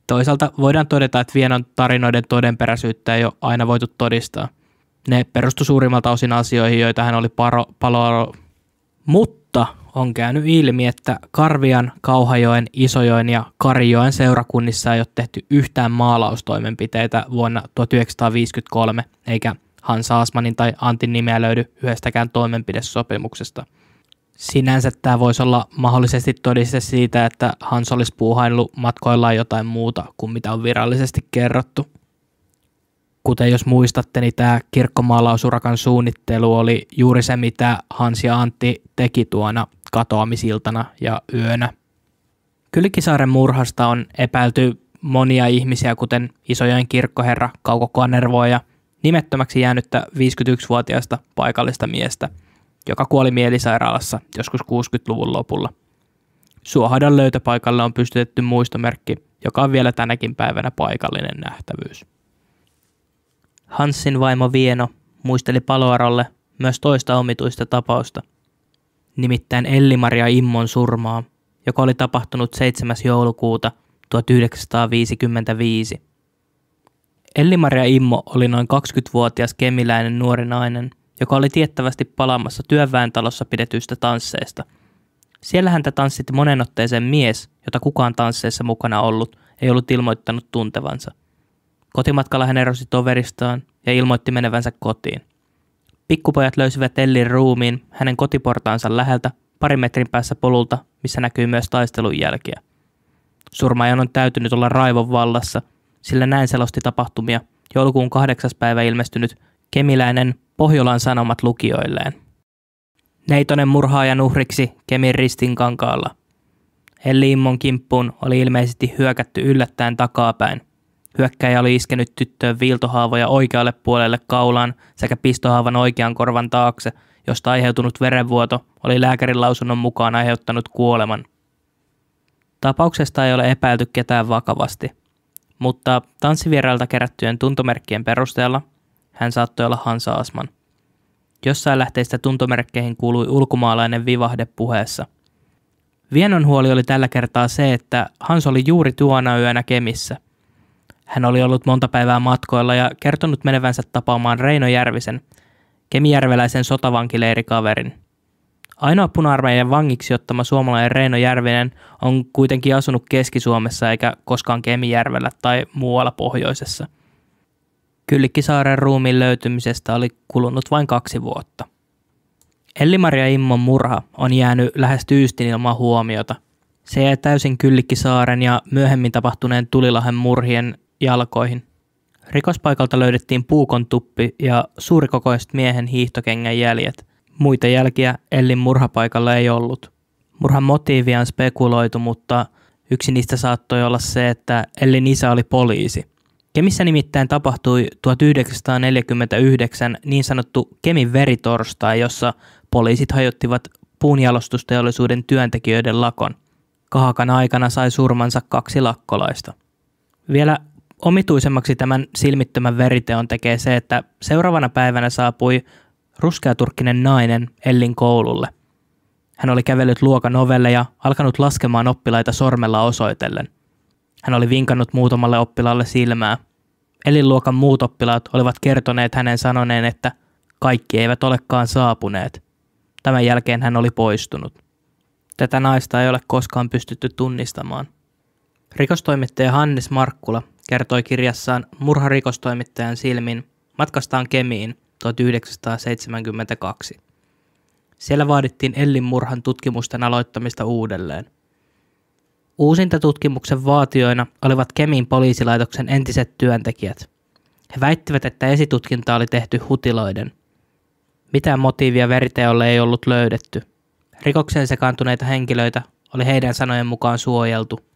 Toisaalta voidaan todeta, että Vienon tarinoiden todenperäisyyttä ei ole aina voitu todistaa. Ne perustu suurimmalta osin asioihin, joita hän oli paro, palo, mutta on käynyt ilmi, että Karvian, Kauhajoen, Isojoen ja Karijoen seurakunnissa ei ole tehty yhtään maalaustoimenpiteitä vuonna 1953, eikä Hansa Asmanin tai Antin nimeä löydy yhdestäkään toimenpidesopimuksesta. Sinänsä tämä voisi olla mahdollisesti todiste siitä, että Hans olisi puuhaillut matkoillaan jotain muuta kuin mitä on virallisesti kerrottu. Kuten jos muistatte, niin tämä kirkkomaalausurakan suunnittelu oli juuri se, mitä Hans ja Antti teki tuona katoamisiltana ja yönä. Kylikisaaren murhasta on epäilty monia ihmisiä, kuten Isojoen kirkkoherra Kauko Kanervoa ja nimettömäksi jäänyttä 51 vuotiaista paikallista miestä, joka kuoli mielisairaalassa joskus 60-luvun lopulla. Suohadan löytöpaikalle on pystytetty muistomerkki, joka on vielä tänäkin päivänä paikallinen nähtävyys. Hansin vaimo Vieno muisteli paloarolle myös toista omituista tapausta – nimittäin Elli-Maria Immon surmaa, joka oli tapahtunut 7. joulukuuta 1955. Elli-Maria Immo oli noin 20-vuotias kemiläinen nuori nainen, joka oli tiettävästi palaamassa talossa pidetyistä tansseista. Siellä häntä tanssitti monen otteeseen mies, jota kukaan tansseissa mukana ollut ei ollut ilmoittanut tuntevansa. Kotimatkalla hän erosi toveristaan ja ilmoitti menevänsä kotiin. Pikkupojat löysivät Ellin ruumiin hänen kotiportaansa läheltä parin metrin päässä polulta, missä näkyy myös taistelun jälkiä. Surmaajan on täytynyt olla raivon vallassa, sillä näin selosti tapahtumia joulukuun kahdeksas päivä ilmestynyt kemiläinen Pohjolan sanomat lukijoilleen. Neitonen murhaajan uhriksi Kemin ristin kankaalla. Elli Immon kimppuun oli ilmeisesti hyökätty yllättäen takapäin. Hyökkäjä oli iskenyt tyttöön viiltohaavoja oikealle puolelle kaulaan sekä pistohaavan oikean korvan taakse, josta aiheutunut verenvuoto oli lääkärin lausunnon mukaan aiheuttanut kuoleman. Tapauksesta ei ole epäilty ketään vakavasti, mutta tanssivierailta kerättyjen tuntomerkkien perusteella hän saattoi olla hansaasman. Jossain lähteistä tuntomerkkeihin kuului ulkomaalainen vivahde puheessa. Vienon huoli oli tällä kertaa se, että Hans oli juuri tuona yönä Kemissä – hän oli ollut monta päivää matkoilla ja kertonut menevänsä tapaamaan Reino Järvisen, kemijärveläisen sotavankileirikaverin. Ainoa puna-armeijan vangiksi ottama suomalainen Reino Järvinen on kuitenkin asunut Keski-Suomessa eikä koskaan Kemijärvellä tai muualla pohjoisessa. Kyllikkisaaren ruumiin löytymisestä oli kulunut vain kaksi vuotta. Elli-Maria Immon murha on jäänyt lähes tyystin ilman huomiota. Se jäi täysin Kyllikkisaaren ja myöhemmin tapahtuneen Tulilahen murhien jalkoihin. Rikospaikalta löydettiin puukon tuppi ja suurikokoiset miehen hiihtokengän jäljet. Muita jälkiä Ellin murhapaikalla ei ollut. Murhan motiivia on spekuloitu, mutta yksi niistä saattoi olla se, että Ellin isä oli poliisi. Kemissä nimittäin tapahtui 1949 niin sanottu Kemin veritorstai, jossa poliisit hajottivat puunjalostusteollisuuden työntekijöiden lakon. Kahakan aikana sai surmansa kaksi lakkolaista. Vielä Omituisemmaksi tämän silmittömän veriteon tekee se, että seuraavana päivänä saapui ruskeaturkkinen nainen Ellin koululle. Hän oli kävellyt luokan ovelle ja alkanut laskemaan oppilaita sormella osoitellen. Hän oli vinkannut muutamalle oppilaalle silmää. Elin luokan muut oppilaat olivat kertoneet hänen sanoneen, että kaikki eivät olekaan saapuneet. Tämän jälkeen hän oli poistunut. Tätä naista ei ole koskaan pystytty tunnistamaan. Rikostoimittaja Hannes Markkula kertoi kirjassaan Murharikostoimittajan silmin matkastaan Kemiin 1972. Siellä vaadittiin Ellin murhan tutkimusten aloittamista uudelleen. Uusinta tutkimuksen vaatioina olivat Kemin poliisilaitoksen entiset työntekijät. He väittivät, että esitutkinta oli tehty hutiloiden. Mitään motiivia veriteolle ei ollut löydetty. Rikokseen sekaantuneita henkilöitä oli heidän sanojen mukaan suojeltu –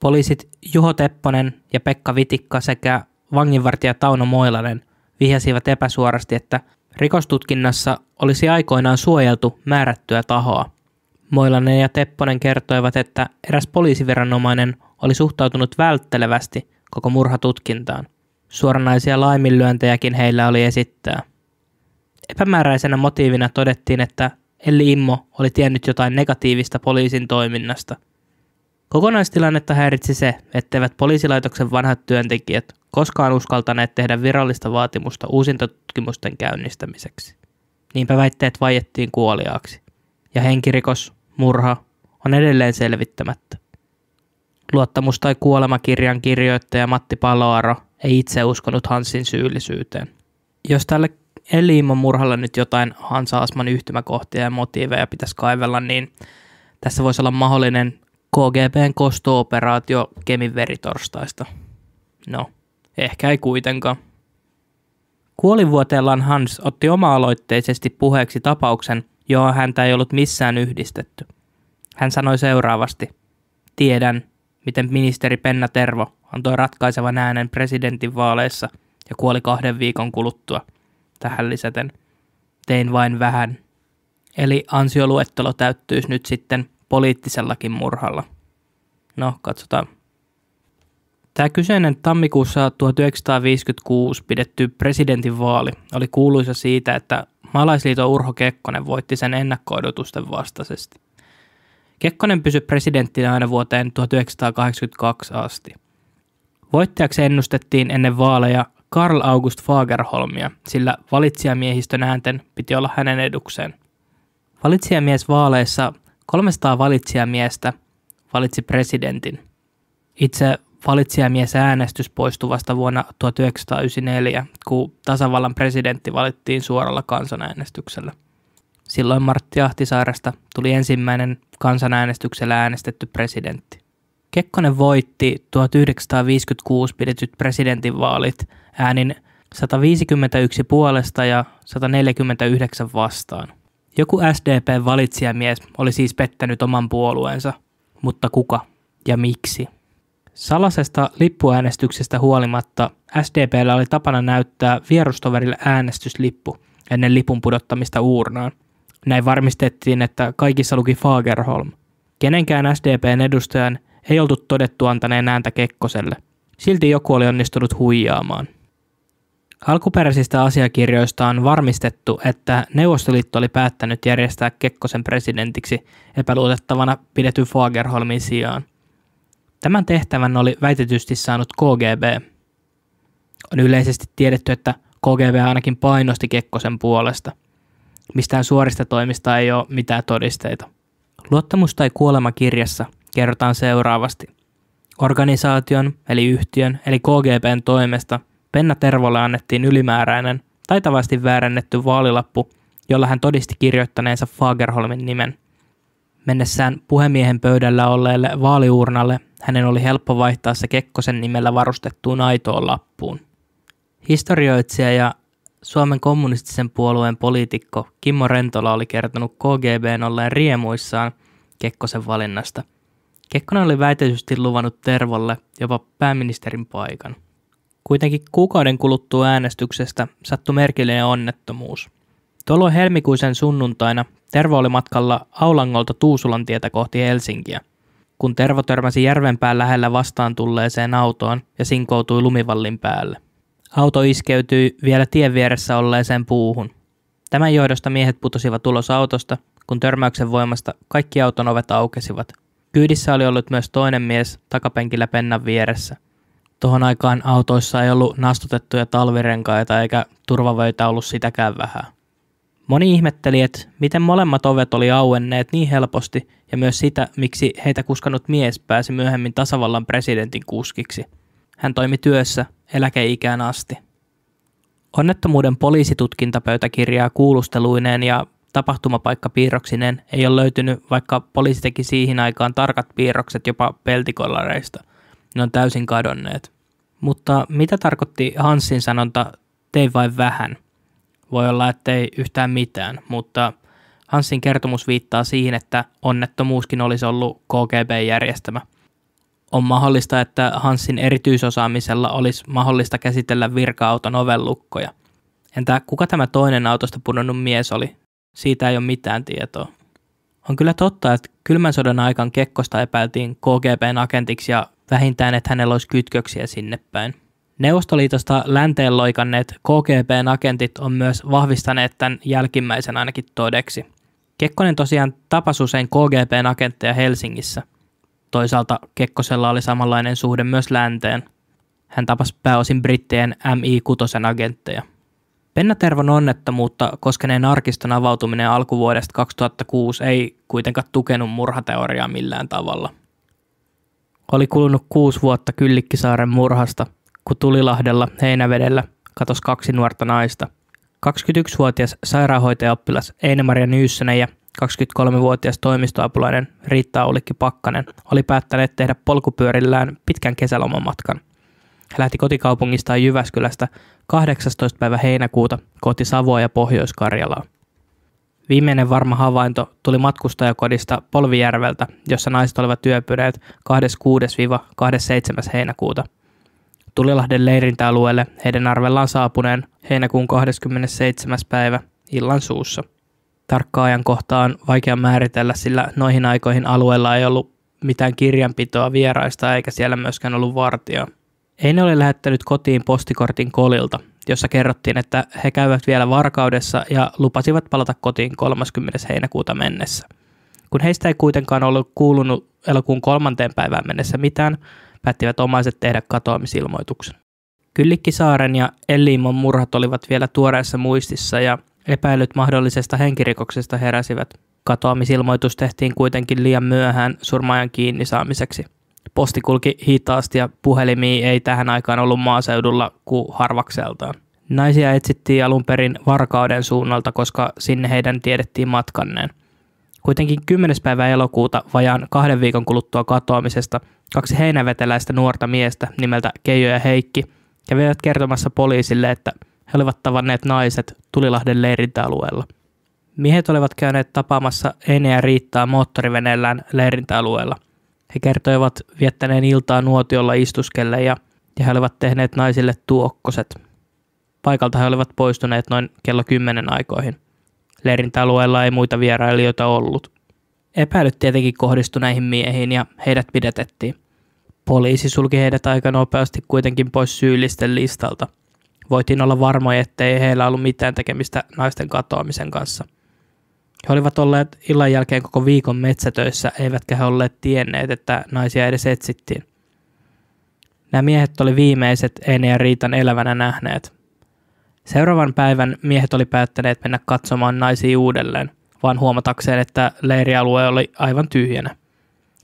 Poliisit Juho Tepponen ja Pekka Vitikka sekä vanginvartija Tauno Moilanen vihjasivat epäsuorasti, että rikostutkinnassa olisi aikoinaan suojeltu määrättyä tahoa. Moilanen ja Tepponen kertoivat, että eräs poliisiviranomainen oli suhtautunut välttelevästi koko murhatutkintaan. Suoranaisia laiminlyöntejäkin heillä oli esittää. Epämääräisenä motiivina todettiin, että Elli Immo oli tiennyt jotain negatiivista poliisin toiminnasta – Kokonaistilannetta häiritsi se, etteivät poliisilaitoksen vanhat työntekijät koskaan uskaltaneet tehdä virallista vaatimusta uusintatutkimusten käynnistämiseksi. Niinpä väitteet vaiettiin kuoliaaksi. Ja henkirikos, murha, on edelleen selvittämättä. Luottamus- tai kuolemakirjan kirjoittaja Matti Paloaro ei itse uskonut Hansin syyllisyyteen. Jos tälle Eliimon murhalla nyt jotain Hansa Asman yhtymäkohtia ja motiiveja pitäisi kaivella, niin tässä voisi olla mahdollinen KGBn kosto-operaatio Kemin veritorstaista. No, ehkä ei kuitenkaan. Kuolivuoteellaan Hans otti oma-aloitteisesti puheeksi tapauksen, johon häntä ei ollut missään yhdistetty. Hän sanoi seuraavasti, tiedän, miten ministeri Penna Tervo antoi ratkaisevan äänen presidentin vaaleissa ja kuoli kahden viikon kuluttua. Tähän lisäten, tein vain vähän. Eli ansioluettelo täyttyisi nyt sitten poliittisellakin murhalla. No, katsotaan. Tämä kyseinen tammikuussa 1956 pidetty presidentinvaali oli kuuluisa siitä, että Maalaisliiton Urho Kekkonen voitti sen ennakko vastaisesti. Kekkonen pysyi presidenttinä aina vuoteen 1982 asti. Voittajaksi ennustettiin ennen vaaleja Karl August Fagerholmia, sillä valitsijamiehistön äänten piti olla hänen edukseen. Valitsijamiesvaaleissa 300 valitsijamiestä valitsi presidentin. Itse poistui vasta vuonna 1994, kun tasavallan presidentti valittiin suoralla kansanäänestyksellä. Silloin Martti Ahtisaaresta tuli ensimmäinen kansanäänestyksellä äänestetty presidentti. Kekkonen voitti 1956 pidetyt presidentinvaalit äänin 151 puolesta ja 149 vastaan. Joku sdp valitsijamies oli siis pettänyt oman puolueensa, mutta kuka ja miksi? Salasesta lippuäänestyksestä huolimatta SDPllä oli tapana näyttää vierustoverille äänestyslippu ennen lipun pudottamista uurnaan. Näin varmistettiin, että kaikissa luki Fagerholm. Kenenkään SDPn edustajan ei oltu todettu antaneen ääntä Kekkoselle. Silti joku oli onnistunut huijaamaan. Alkuperäisistä asiakirjoista on varmistettu, että Neuvostoliitto oli päättänyt järjestää Kekkosen presidentiksi epäluotettavana pidetyn Fagerholmin sijaan. Tämän tehtävän oli väitetysti saanut KGB. On yleisesti tiedetty, että KGB ainakin painosti Kekkosen puolesta. Mistään suorista toimista ei ole mitään todisteita. Luottamus tai kuolema kirjassa kerrotaan seuraavasti. Organisaation, eli yhtiön, eli KGBn toimesta – Penna Tervolle annettiin ylimääräinen, taitavasti väärennetty vaalilappu, jolla hän todisti kirjoittaneensa Fagerholmin nimen. Mennessään puhemiehen pöydällä olleelle vaaliuurnalle hänen oli helppo vaihtaa se Kekkosen nimellä varustettuun aitoon lappuun. Historioitsija ja Suomen kommunistisen puolueen poliitikko Kimmo Rentola oli kertonut KGBn olleen riemuissaan Kekkosen valinnasta. Kekkonen oli väitetysti luvannut Tervolle jopa pääministerin paikan – Kuitenkin kuukauden kuluttua äänestyksestä sattui merkillinen onnettomuus. Tuolloin helmikuisen sunnuntaina Tervo oli matkalla Aulangolta Tuusulan tietä kohti Helsinkiä, kun Tervo törmäsi järvenpään lähellä vastaan tulleeseen autoon ja sinkoutui lumivallin päälle. Auto iskeytyi vielä tien vieressä olleeseen puuhun. Tämän johdosta miehet putosivat ulos autosta, kun törmäyksen voimasta kaikki auton ovet aukesivat. Kyydissä oli ollut myös toinen mies takapenkillä pennan vieressä – tuohon aikaan autoissa ei ollut nastutettuja talvirenkaita eikä turvavöitä ollut sitäkään vähän. Moni ihmetteli, että miten molemmat ovet oli auenneet niin helposti ja myös sitä, miksi heitä kuskannut mies pääsi myöhemmin tasavallan presidentin kuskiksi. Hän toimi työssä eläkeikään asti. Onnettomuuden poliisitutkintapöytäkirjaa kuulusteluineen ja tapahtumapaikkapiirroksineen ei ole löytynyt, vaikka poliisi teki siihen aikaan tarkat piirrokset jopa peltikollareista ne on täysin kadonneet. Mutta mitä tarkoitti Hansin sanonta tee vain vähän? Voi olla, ettei yhtään mitään, mutta Hansin kertomus viittaa siihen, että onnettomuuskin olisi ollut KGB-järjestämä. On mahdollista, että Hansin erityisosaamisella olisi mahdollista käsitellä virka-auton ovellukkoja. Entä kuka tämä toinen autosta pudonnut mies oli? Siitä ei ole mitään tietoa. On kyllä totta, että kylmän sodan aikaan Kekkosta epäiltiin KGBn agentiksi ja vähintään että hänellä olisi kytköksiä sinne päin. Neuvostoliitosta länteen loikanneet KGBn agentit on myös vahvistaneet tämän jälkimmäisen ainakin todeksi. Kekkonen tosiaan tapasi usein KGBn agentteja Helsingissä. Toisaalta Kekkosella oli samanlainen suhde myös länteen. Hän tapasi pääosin brittien MI6 agentteja. Penna Tervon onnettomuutta koskeneen arkiston avautuminen alkuvuodesta 2006 ei kuitenkaan tukenut murhateoriaa millään tavalla. Oli kulunut kuusi vuotta Kyllikkisaaren murhasta, kun Tulilahdella Heinävedellä katosi kaksi nuorta naista. 21-vuotias sairaanhoitajaoppilas Einemaria Nyyssönen ja 23-vuotias toimistoapulainen Riitta Aulikki Pakkanen oli päättäneet tehdä polkupyörillään pitkän kesälomamatkan. He lähti kotikaupungistaan Jyväskylästä 18. päivä heinäkuuta kohti Savoa ja Pohjois-Karjalaa. Viimeinen varma havainto tuli matkustajakodista Polvijärveltä, jossa naiset olivat työpyreet 26-27. heinäkuuta. Tulilahden leirintäalueelle heidän arvellaan saapuneen heinäkuun 27. päivä illan suussa. Tarkkaa kohtaa on vaikea määritellä, sillä noihin aikoihin alueella ei ollut mitään kirjanpitoa vieraista eikä siellä myöskään ollut vartijaa. Ei ne ole lähettänyt kotiin postikortin kolilta, jossa kerrottiin, että he käyvät vielä varkaudessa ja lupasivat palata kotiin 30. heinäkuuta mennessä. Kun heistä ei kuitenkaan ollut kuulunut elokuun kolmanteen päivään mennessä mitään, päättivät omaiset tehdä katoamisilmoituksen. Kyllikki Saaren ja Ellimon murhat olivat vielä tuoreessa muistissa ja epäilyt mahdollisesta henkirikoksesta heräsivät. Katoamisilmoitus tehtiin kuitenkin liian myöhään surmaajan kiinni saamiseksi – Posti kulki hitaasti ja puhelimia ei tähän aikaan ollut maaseudulla kuin harvakseltaan. Naisia etsittiin alun perin varkauden suunnalta, koska sinne heidän tiedettiin matkanneen. Kuitenkin 10. päivä elokuuta vajaan kahden viikon kuluttua katoamisesta kaksi heinäveteläistä nuorta miestä nimeltä Keijo ja Heikki kävivät kertomassa poliisille, että he olivat tavanneet naiset Tulilahden leirintäalueella. Miehet olivat käyneet tapaamassa Enea Riittaa moottoriveneellään leirintäalueella – he kertoivat viettäneen iltaa nuotiolla istuskelle ja, ja he olivat tehneet naisille tuokkoset. Paikalta he olivat poistuneet noin kello kymmenen aikoihin. Leirintäalueella ei muita vierailijoita ollut. Epäilyt tietenkin kohdistuneihin miehiin ja heidät pidätettiin. Poliisi sulki heidät aika nopeasti kuitenkin pois syyllisten listalta. Voitiin olla varmoja, ettei heillä ollut mitään tekemistä naisten katoamisen kanssa – he olivat olleet illan jälkeen koko viikon metsätöissä, eivätkä he olleet tienneet, että naisia edes etsittiin. Nämä miehet oli viimeiset Ene ja Riitan elävänä nähneet. Seuraavan päivän miehet oli päättäneet mennä katsomaan naisia uudelleen, vaan huomatakseen, että leirialue oli aivan tyhjänä.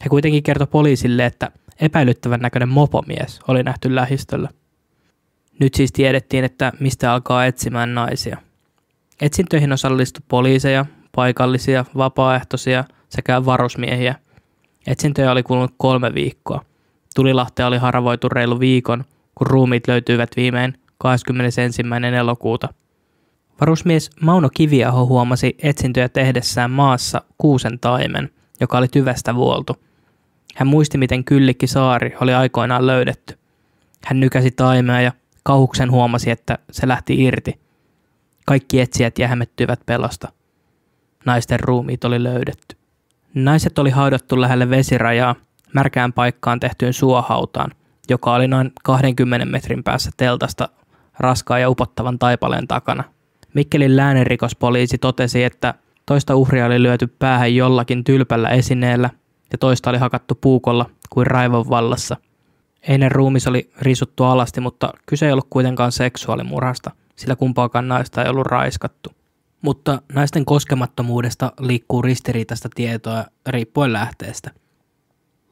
He kuitenkin kertoi poliisille, että epäilyttävän näköinen mopomies oli nähty lähistöllä. Nyt siis tiedettiin, että mistä alkaa etsimään naisia. Etsintöihin osallistui poliiseja, paikallisia, vapaaehtoisia sekä varusmiehiä. Etsintöjä oli kulunut kolme viikkoa. Tulilahtea oli haravoitu reilu viikon, kun ruumiit löytyivät viimein 21. elokuuta. Varusmies Mauno Kiviaho huomasi etsintöjä tehdessään maassa kuusen taimen, joka oli tyvestä vuoltu. Hän muisti, miten Kyllikki Saari oli aikoinaan löydetty. Hän nykäsi taimea ja kauhuksen huomasi, että se lähti irti. Kaikki etsijät jähmettyivät pelosta naisten ruumiit oli löydetty. Naiset oli haudattu lähelle vesirajaa märkään paikkaan tehtyyn suohautaan, joka oli noin 20 metrin päässä teltasta raskaan ja upottavan taipaleen takana. Mikkelin lääninrikospoliisi totesi, että toista uhria oli lyöty päähän jollakin tylpällä esineellä ja toista oli hakattu puukolla kuin raivon vallassa. Einen ruumis oli risuttu alasti, mutta kyse ei ollut kuitenkaan seksuaalimurhasta, sillä kumpaakaan naista ei ollut raiskattu mutta naisten koskemattomuudesta liikkuu ristiriitaista tietoa riippuen lähteestä.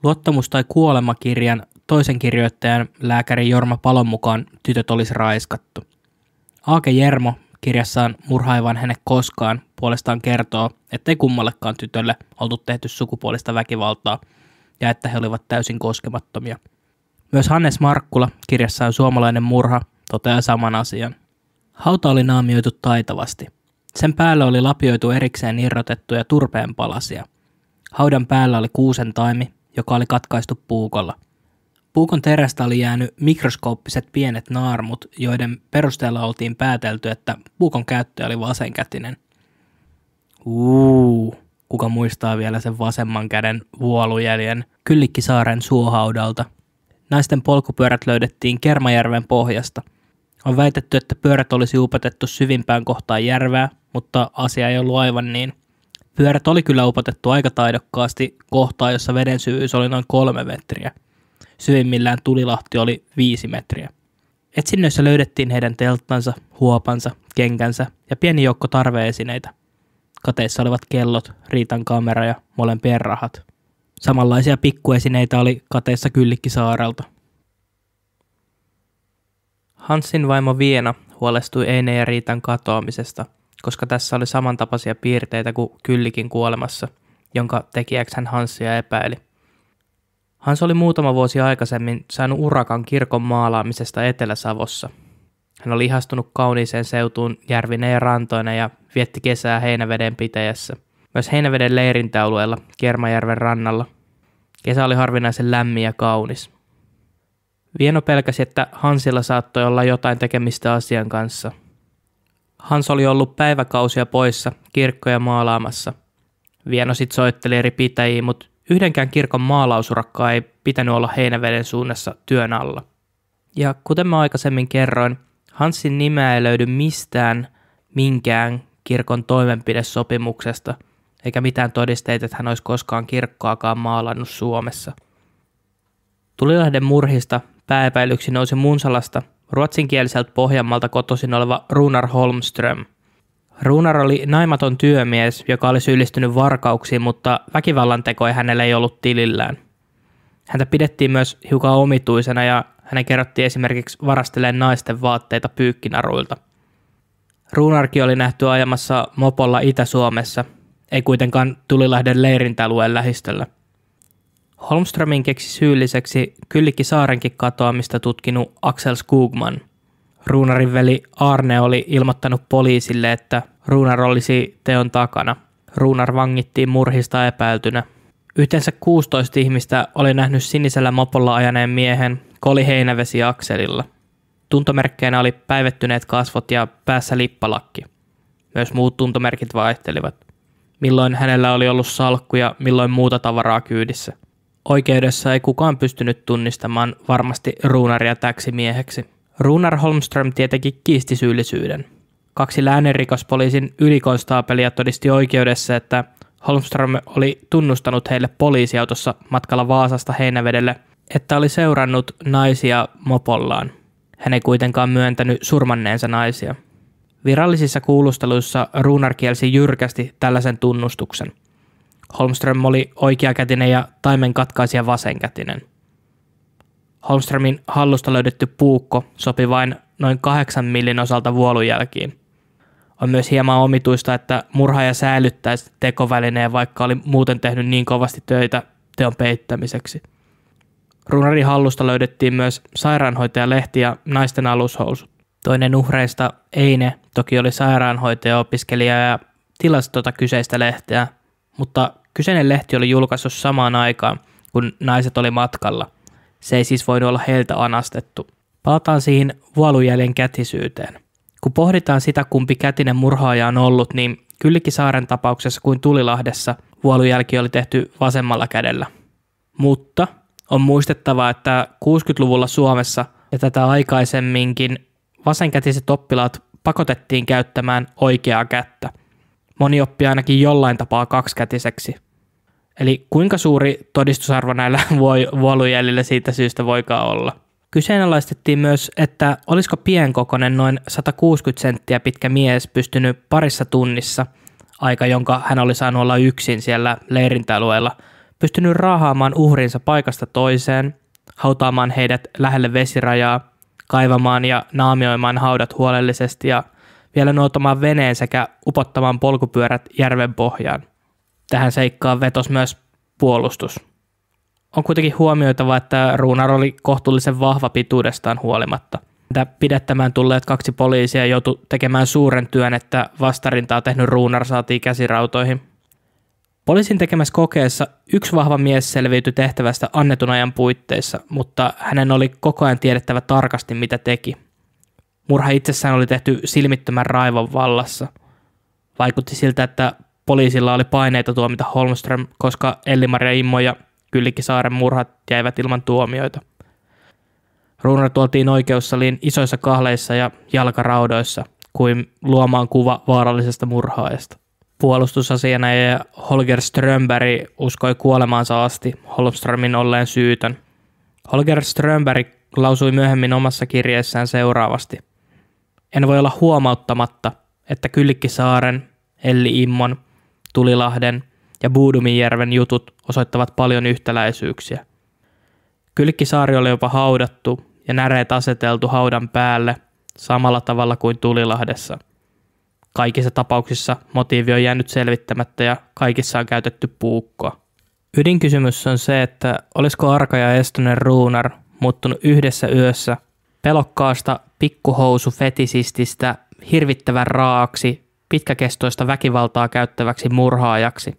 Luottamus tai kuolemakirjan toisen kirjoittajan lääkäri Jorma Palon mukaan tytöt olisi raiskattu. Aake Jermo kirjassaan Murhaivan hänet koskaan puolestaan kertoo, ettei kummallekaan tytölle oltu tehty sukupuolista väkivaltaa ja että he olivat täysin koskemattomia. Myös Hannes Markkula kirjassaan Suomalainen murha toteaa saman asian. Hauta oli naamioitu taitavasti – sen päällä oli lapioitu erikseen irrotettuja turpeenpalasia. Haudan päällä oli kuusen taimi, joka oli katkaistu puukolla. Puukon terästä oli jäänyt mikroskooppiset pienet naarmut, joiden perusteella oltiin päätelty, että puukon käyttö oli vasenkätinen. Uuu, kuka muistaa vielä sen vasemman käden vuolujäljen Kyllikkisaaren suohaudalta. Naisten polkupyörät löydettiin Kermajärven pohjasta – on väitetty, että pyörät olisi upotettu syvimpään kohtaan järveä, mutta asia ei ollut aivan niin. Pyörät oli kyllä upotettu aika taidokkaasti kohtaan, jossa veden syvyys oli noin kolme metriä. Syvimmillään tulilahti oli viisi metriä. Etsinnöissä löydettiin heidän telttansa, huopansa, kenkänsä ja pieni joukko tarveesineitä. Kateissa olivat kellot, Riitan kamera ja molempien rahat. Samanlaisia pikkuesineitä oli kateissa saarelta. Hansin vaimo Viena huolestui Eine ja Riitan katoamisesta, koska tässä oli samantapaisia piirteitä kuin Kyllikin kuolemassa, jonka tekijäksi hän Hansia epäili. Hans oli muutama vuosi aikaisemmin saanut urakan kirkon maalaamisesta Etelä-Savossa. Hän oli ihastunut kauniiseen seutuun järvineen ja rantoina ja vietti kesää Heinäveden pitäjässä. Myös Heinäveden leirintäalueella Kermajärven rannalla. Kesä oli harvinaisen lämmin ja kaunis. Vieno pelkäsi, että Hansilla saattoi olla jotain tekemistä asian kanssa. Hans oli ollut päiväkausia poissa kirkkoja maalaamassa. Vieno sit soitteli eri pitäjiin, mutta yhdenkään kirkon maalausurakkaa ei pitänyt olla Heinäveden suunnassa työn alla. Ja kuten mä aikaisemmin kerroin, Hansin nimeä ei löydy mistään minkään kirkon toimenpidesopimuksesta, eikä mitään todisteita, että hän olisi koskaan kirkkoakaan maalannut Suomessa. Tulilahden murhista pääepäilyksi nousi Munsalasta ruotsinkieliseltä Pohjanmalta kotoisin oleva Runar Holmström. Runar oli naimaton työmies, joka oli syyllistynyt varkauksiin, mutta väkivallan tekoja hänellä ei ollut tilillään. Häntä pidettiin myös hiukan omituisena ja hänen kerrottiin esimerkiksi varasteleen naisten vaatteita pyykkinaruilta. Runarki oli nähty ajamassa mopolla Itä-Suomessa, ei kuitenkaan Tulilahden leirintäalueen lähistöllä – Holmströmin keksi syylliseksi Kyllikki Saarenkin katoamista tutkinut Axel Skugman. Ruunarin veli Arne oli ilmoittanut poliisille, että Ruunar olisi teon takana. Ruunar vangittiin murhista epäiltynä. Yhteensä 16 ihmistä oli nähnyt sinisellä mopolla ajaneen miehen Koli Heinävesi akselilla. Tuntomerkkeinä oli päivettyneet kasvot ja päässä lippalakki. Myös muut tuntomerkit vaihtelivat. Milloin hänellä oli ollut salkku ja milloin muuta tavaraa kyydissä – Oikeudessa ei kukaan pystynyt tunnistamaan varmasti Ruunaria täksi mieheksi. Ruunar Holmström tietenkin kiisti syyllisyyden. Kaksi läänerikospoliisin ylikonstaapelia todisti oikeudessa, että Holmström oli tunnustanut heille poliisiautossa matkalla Vaasasta Heinävedelle, että oli seurannut naisia mopollaan. Hän ei kuitenkaan myöntänyt surmanneensa naisia. Virallisissa kuulusteluissa Ruunar kielsi jyrkästi tällaisen tunnustuksen – Holmström oli oikeakätinen ja taimen katkaisija vasenkätinen. Holmströmin hallusta löydetty puukko sopi vain noin kahdeksan millin osalta vuolujälkiin. On myös hieman omituista, että murhaaja säilyttäisi tekovälineen, vaikka oli muuten tehnyt niin kovasti töitä teon peittämiseksi. Runarin hallusta löydettiin myös sairaanhoitajalehti ja naisten alushousut. Toinen uhreista, Eine, toki oli sairaanhoitaja-opiskelija ja tilasi tuota kyseistä lehteä, mutta Kyseinen lehti oli julkaissut samaan aikaan, kun naiset oli matkalla. Se ei siis voinut olla heiltä anastettu. Palataan siihen vuolujäljen kätisyyteen. Kun pohditaan sitä, kumpi kätinen murhaaja on ollut, niin Kyllikin saaren tapauksessa kuin Tulilahdessa vuolujälki oli tehty vasemmalla kädellä. Mutta on muistettava, että 60-luvulla Suomessa ja tätä aikaisemminkin vasenkätiset oppilaat pakotettiin käyttämään oikeaa kättä. Moni oppii ainakin jollain tapaa kaksikätiseksi. Eli kuinka suuri todistusarvo näillä vuolujäljillä siitä syystä voikaan olla? Kyseenalaistettiin myös, että olisiko pienkokonen noin 160 senttiä pitkä mies pystynyt parissa tunnissa, aika jonka hän oli saanut olla yksin siellä leirintäalueella, pystynyt raahaamaan uhrinsa paikasta toiseen, hautaamaan heidät lähelle vesirajaa, kaivamaan ja naamioimaan haudat huolellisesti ja vielä nuotamaan veneen sekä upottamaan polkupyörät järven pohjaan – Tähän seikkaan vetos myös puolustus. On kuitenkin huomioitava, että Ruunar oli kohtuullisen vahva pituudestaan huolimatta. Pidättämään tulleet kaksi poliisia joutui tekemään suuren työn, että vastarintaa tehnyt Ruunar saatiin käsirautoihin. Poliisin tekemässä kokeessa yksi vahva mies selviytyi tehtävästä annetun ajan puitteissa, mutta hänen oli koko ajan tiedettävä tarkasti, mitä teki. Murha itsessään oli tehty silmittömän raivon vallassa. Vaikutti siltä, että poliisilla oli paineita tuomita Holmström, koska Elli-Maria Immo ja Kyllikki Saaren murhat jäivät ilman tuomioita. Runner tuotiin oikeussaliin isoissa kahleissa ja jalkaraudoissa, kuin luomaan kuva vaarallisesta murhaajasta. Puolustusasianajaja Holger Strömberg uskoi kuolemaansa asti Holmströmin olleen syytön. Holger Strömberg lausui myöhemmin omassa kirjeessään seuraavasti. En voi olla huomauttamatta, että Kyllikkisaaren, Elli Immon Tulilahden ja Buuduminjärven jutut osoittavat paljon yhtäläisyyksiä. Kylkkisaari oli jopa haudattu ja näreet aseteltu haudan päälle samalla tavalla kuin Tulilahdessa. Kaikissa tapauksissa motiivi on jäänyt selvittämättä ja kaikissa on käytetty puukkoa. Ydinkysymys on se, että olisiko Arka ja Estonen Ruunar muuttunut yhdessä yössä pelokkaasta pikkuhousu fetisististä hirvittävän raaksi pitkäkestoista väkivaltaa käyttäväksi murhaajaksi.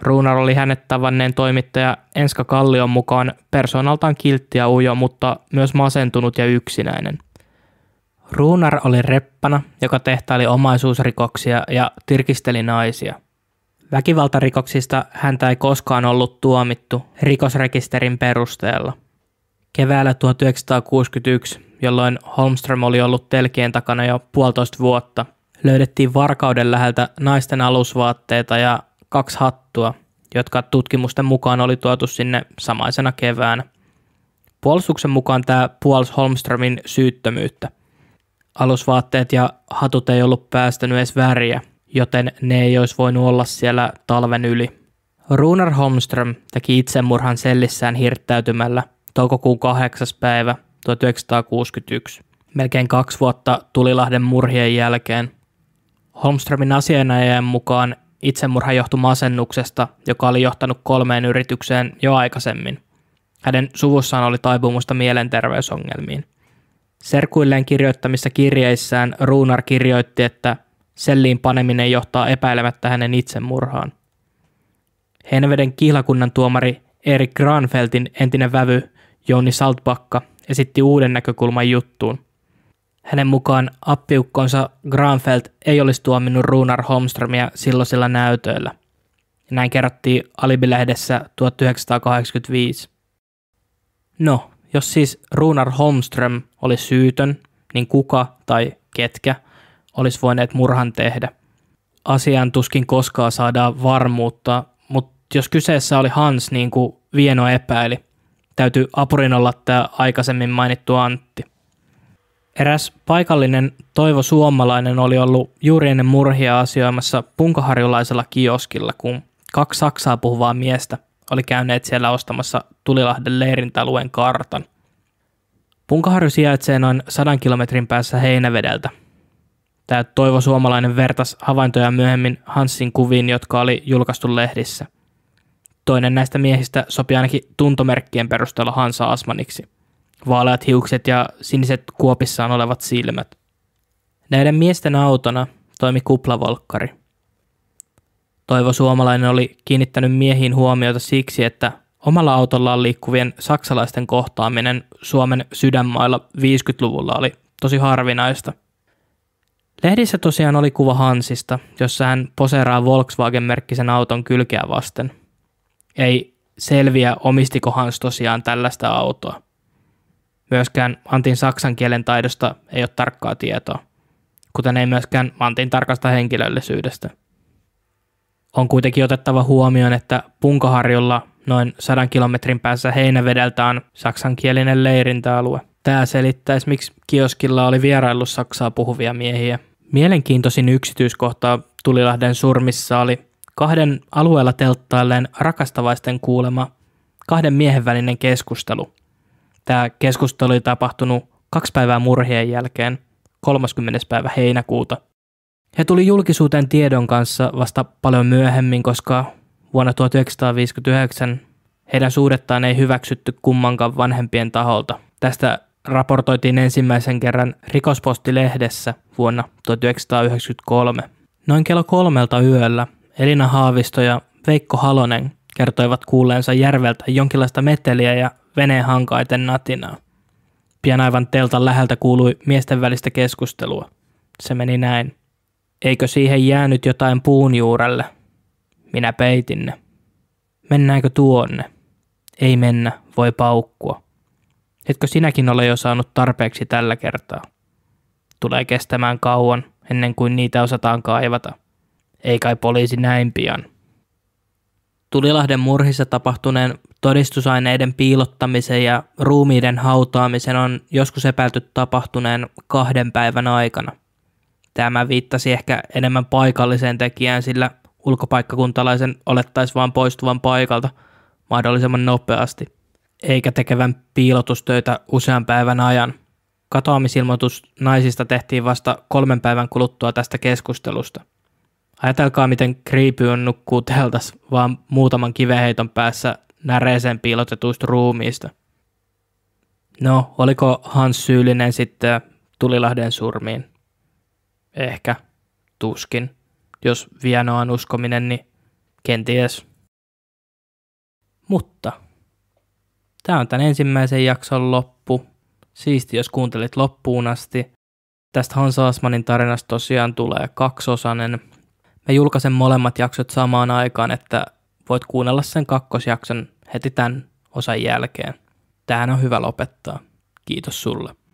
Ruunar oli hänet tavanneen toimittaja Enska Kallion mukaan persoonaltaan kiltti ja ujo, mutta myös masentunut ja yksinäinen. Ruunar oli reppana, joka tehtaili omaisuusrikoksia ja tirkisteli naisia. Väkivaltarikoksista häntä ei koskaan ollut tuomittu rikosrekisterin perusteella. Keväällä 1961, jolloin Holmström oli ollut telkien takana jo puolitoista vuotta – löydettiin varkauden läheltä naisten alusvaatteita ja kaksi hattua, jotka tutkimusten mukaan oli tuotu sinne samaisena keväänä. Puolustuksen mukaan tämä puolsi Holmströmin syyttömyyttä. Alusvaatteet ja hatut ei ollut päästänyt edes väriä, joten ne ei olisi voinut olla siellä talven yli. Runar Holmström teki itsemurhan sellissään hirttäytymällä toukokuun 8. päivä 1961, melkein kaksi vuotta Tulilahden murhien jälkeen, Holmströmin asianajajan mukaan itsemurha johtui masennuksesta, joka oli johtanut kolmeen yritykseen jo aikaisemmin. Hänen suvussaan oli taipumusta mielenterveysongelmiin. Serkuilleen kirjoittamissa kirjeissään Ruunar kirjoitti, että selliin paneminen johtaa epäilemättä hänen itsemurhaan. Henveden kihlakunnan tuomari Erik Granfeltin entinen vävy Jouni Saltbakka esitti uuden näkökulman juttuun. Hänen mukaan appiukkonsa Granfeld ei olisi tuominnut Runar Holmströmiä silloisilla näytöillä. Näin kerrottiin Alibi-lehdessä 1985. No, jos siis Runar Holmström oli syytön, niin kuka tai ketkä olisi voineet murhan tehdä? Asian tuskin koskaan saadaan varmuutta, mutta jos kyseessä oli Hans niin kuin Vieno epäili, täytyy apurin olla tämä aikaisemmin mainittu Antti – Eräs paikallinen Toivo Suomalainen oli ollut juuri ennen murhia asioimassa punkaharjulaisella kioskilla, kun kaksi saksaa puhuvaa miestä oli käyneet siellä ostamassa Tulilahden leirintäalueen kartan. Punkaharju sijaitsee noin sadan kilometrin päässä Heinävedeltä. Tämä Toivo Suomalainen vertas havaintoja myöhemmin Hansin kuviin, jotka oli julkaistu lehdissä. Toinen näistä miehistä sopi ainakin tuntomerkkien perusteella Hansa Asmaniksi – vaaleat hiukset ja siniset kuopissaan olevat silmät. Näiden miesten autona toimi kuplavolkkari. Toivo Suomalainen oli kiinnittänyt miehiin huomiota siksi, että omalla autollaan liikkuvien saksalaisten kohtaaminen Suomen sydänmailla 50-luvulla oli tosi harvinaista. Lehdissä tosiaan oli kuva Hansista, jossa hän poseeraa Volkswagen-merkkisen auton kylkeä vasten. Ei selviä, omistiko Hans tosiaan tällaista autoa. Myöskään Antin saksan kielen taidosta ei ole tarkkaa tietoa, kuten ei myöskään Antin tarkasta henkilöllisyydestä. On kuitenkin otettava huomioon, että Punkaharjulla noin 100 kilometrin päässä Heinävedeltä on saksankielinen leirintäalue. Tämä selittäisi, miksi kioskilla oli vieraillut saksaa puhuvia miehiä. Mielenkiintoisin yksityiskohta Tulilahden surmissa oli kahden alueella telttailleen rakastavaisten kuulema kahden miehen välinen keskustelu – Tämä keskustelu oli tapahtunut kaksi päivää murhien jälkeen, 30. päivä heinäkuuta. He tuli julkisuuteen tiedon kanssa vasta paljon myöhemmin, koska vuonna 1959 heidän suudettaan ei hyväksytty kummankaan vanhempien taholta. Tästä raportoitiin ensimmäisen kerran rikospostilehdessä vuonna 1993. Noin kello kolmelta yöllä Elina Haavisto ja Veikko Halonen kertoivat kuulleensa järveltä jonkinlaista meteliä ja veneen hankaiten natinaa. Pian aivan teltan läheltä kuului miesten välistä keskustelua. Se meni näin. Eikö siihen jäänyt jotain puun juurelle? Minä peitin ne. Mennäänkö tuonne? Ei mennä, voi paukkua. Etkö sinäkin ole jo saanut tarpeeksi tällä kertaa? Tulee kestämään kauan, ennen kuin niitä osataan kaivata. Ei kai poliisi näin pian. Tulilahden murhissa tapahtuneen Todistusaineiden piilottamisen ja ruumiiden hautaamisen on joskus epäilty tapahtuneen kahden päivän aikana. Tämä viittasi ehkä enemmän paikalliseen tekijään, sillä ulkopaikkakuntalaisen olettaisi vain poistuvan paikalta mahdollisimman nopeasti, eikä tekevän piilotustöitä usean päivän ajan. Katoamisilmoitus naisista tehtiin vasta kolmen päivän kuluttua tästä keskustelusta. Ajatelkaa, miten kriipyön nukkuu teltas vaan muutaman kiveheiton päässä näreeseen piilotetuista ruumiista. No, oliko Hans syyllinen sitten Tulilahden surmiin? Ehkä. Tuskin. Jos on uskominen, niin kenties. Mutta tämä on tämän ensimmäisen jakson loppu. Siisti, jos kuuntelit loppuun asti. Tästä Hans Asmanin tarinasta tosiaan tulee kaksosainen. Mä julkaisen molemmat jaksot samaan aikaan, että voit kuunnella sen kakkosjakson heti tämän osan jälkeen. Tähän on hyvä lopettaa. Kiitos sulle.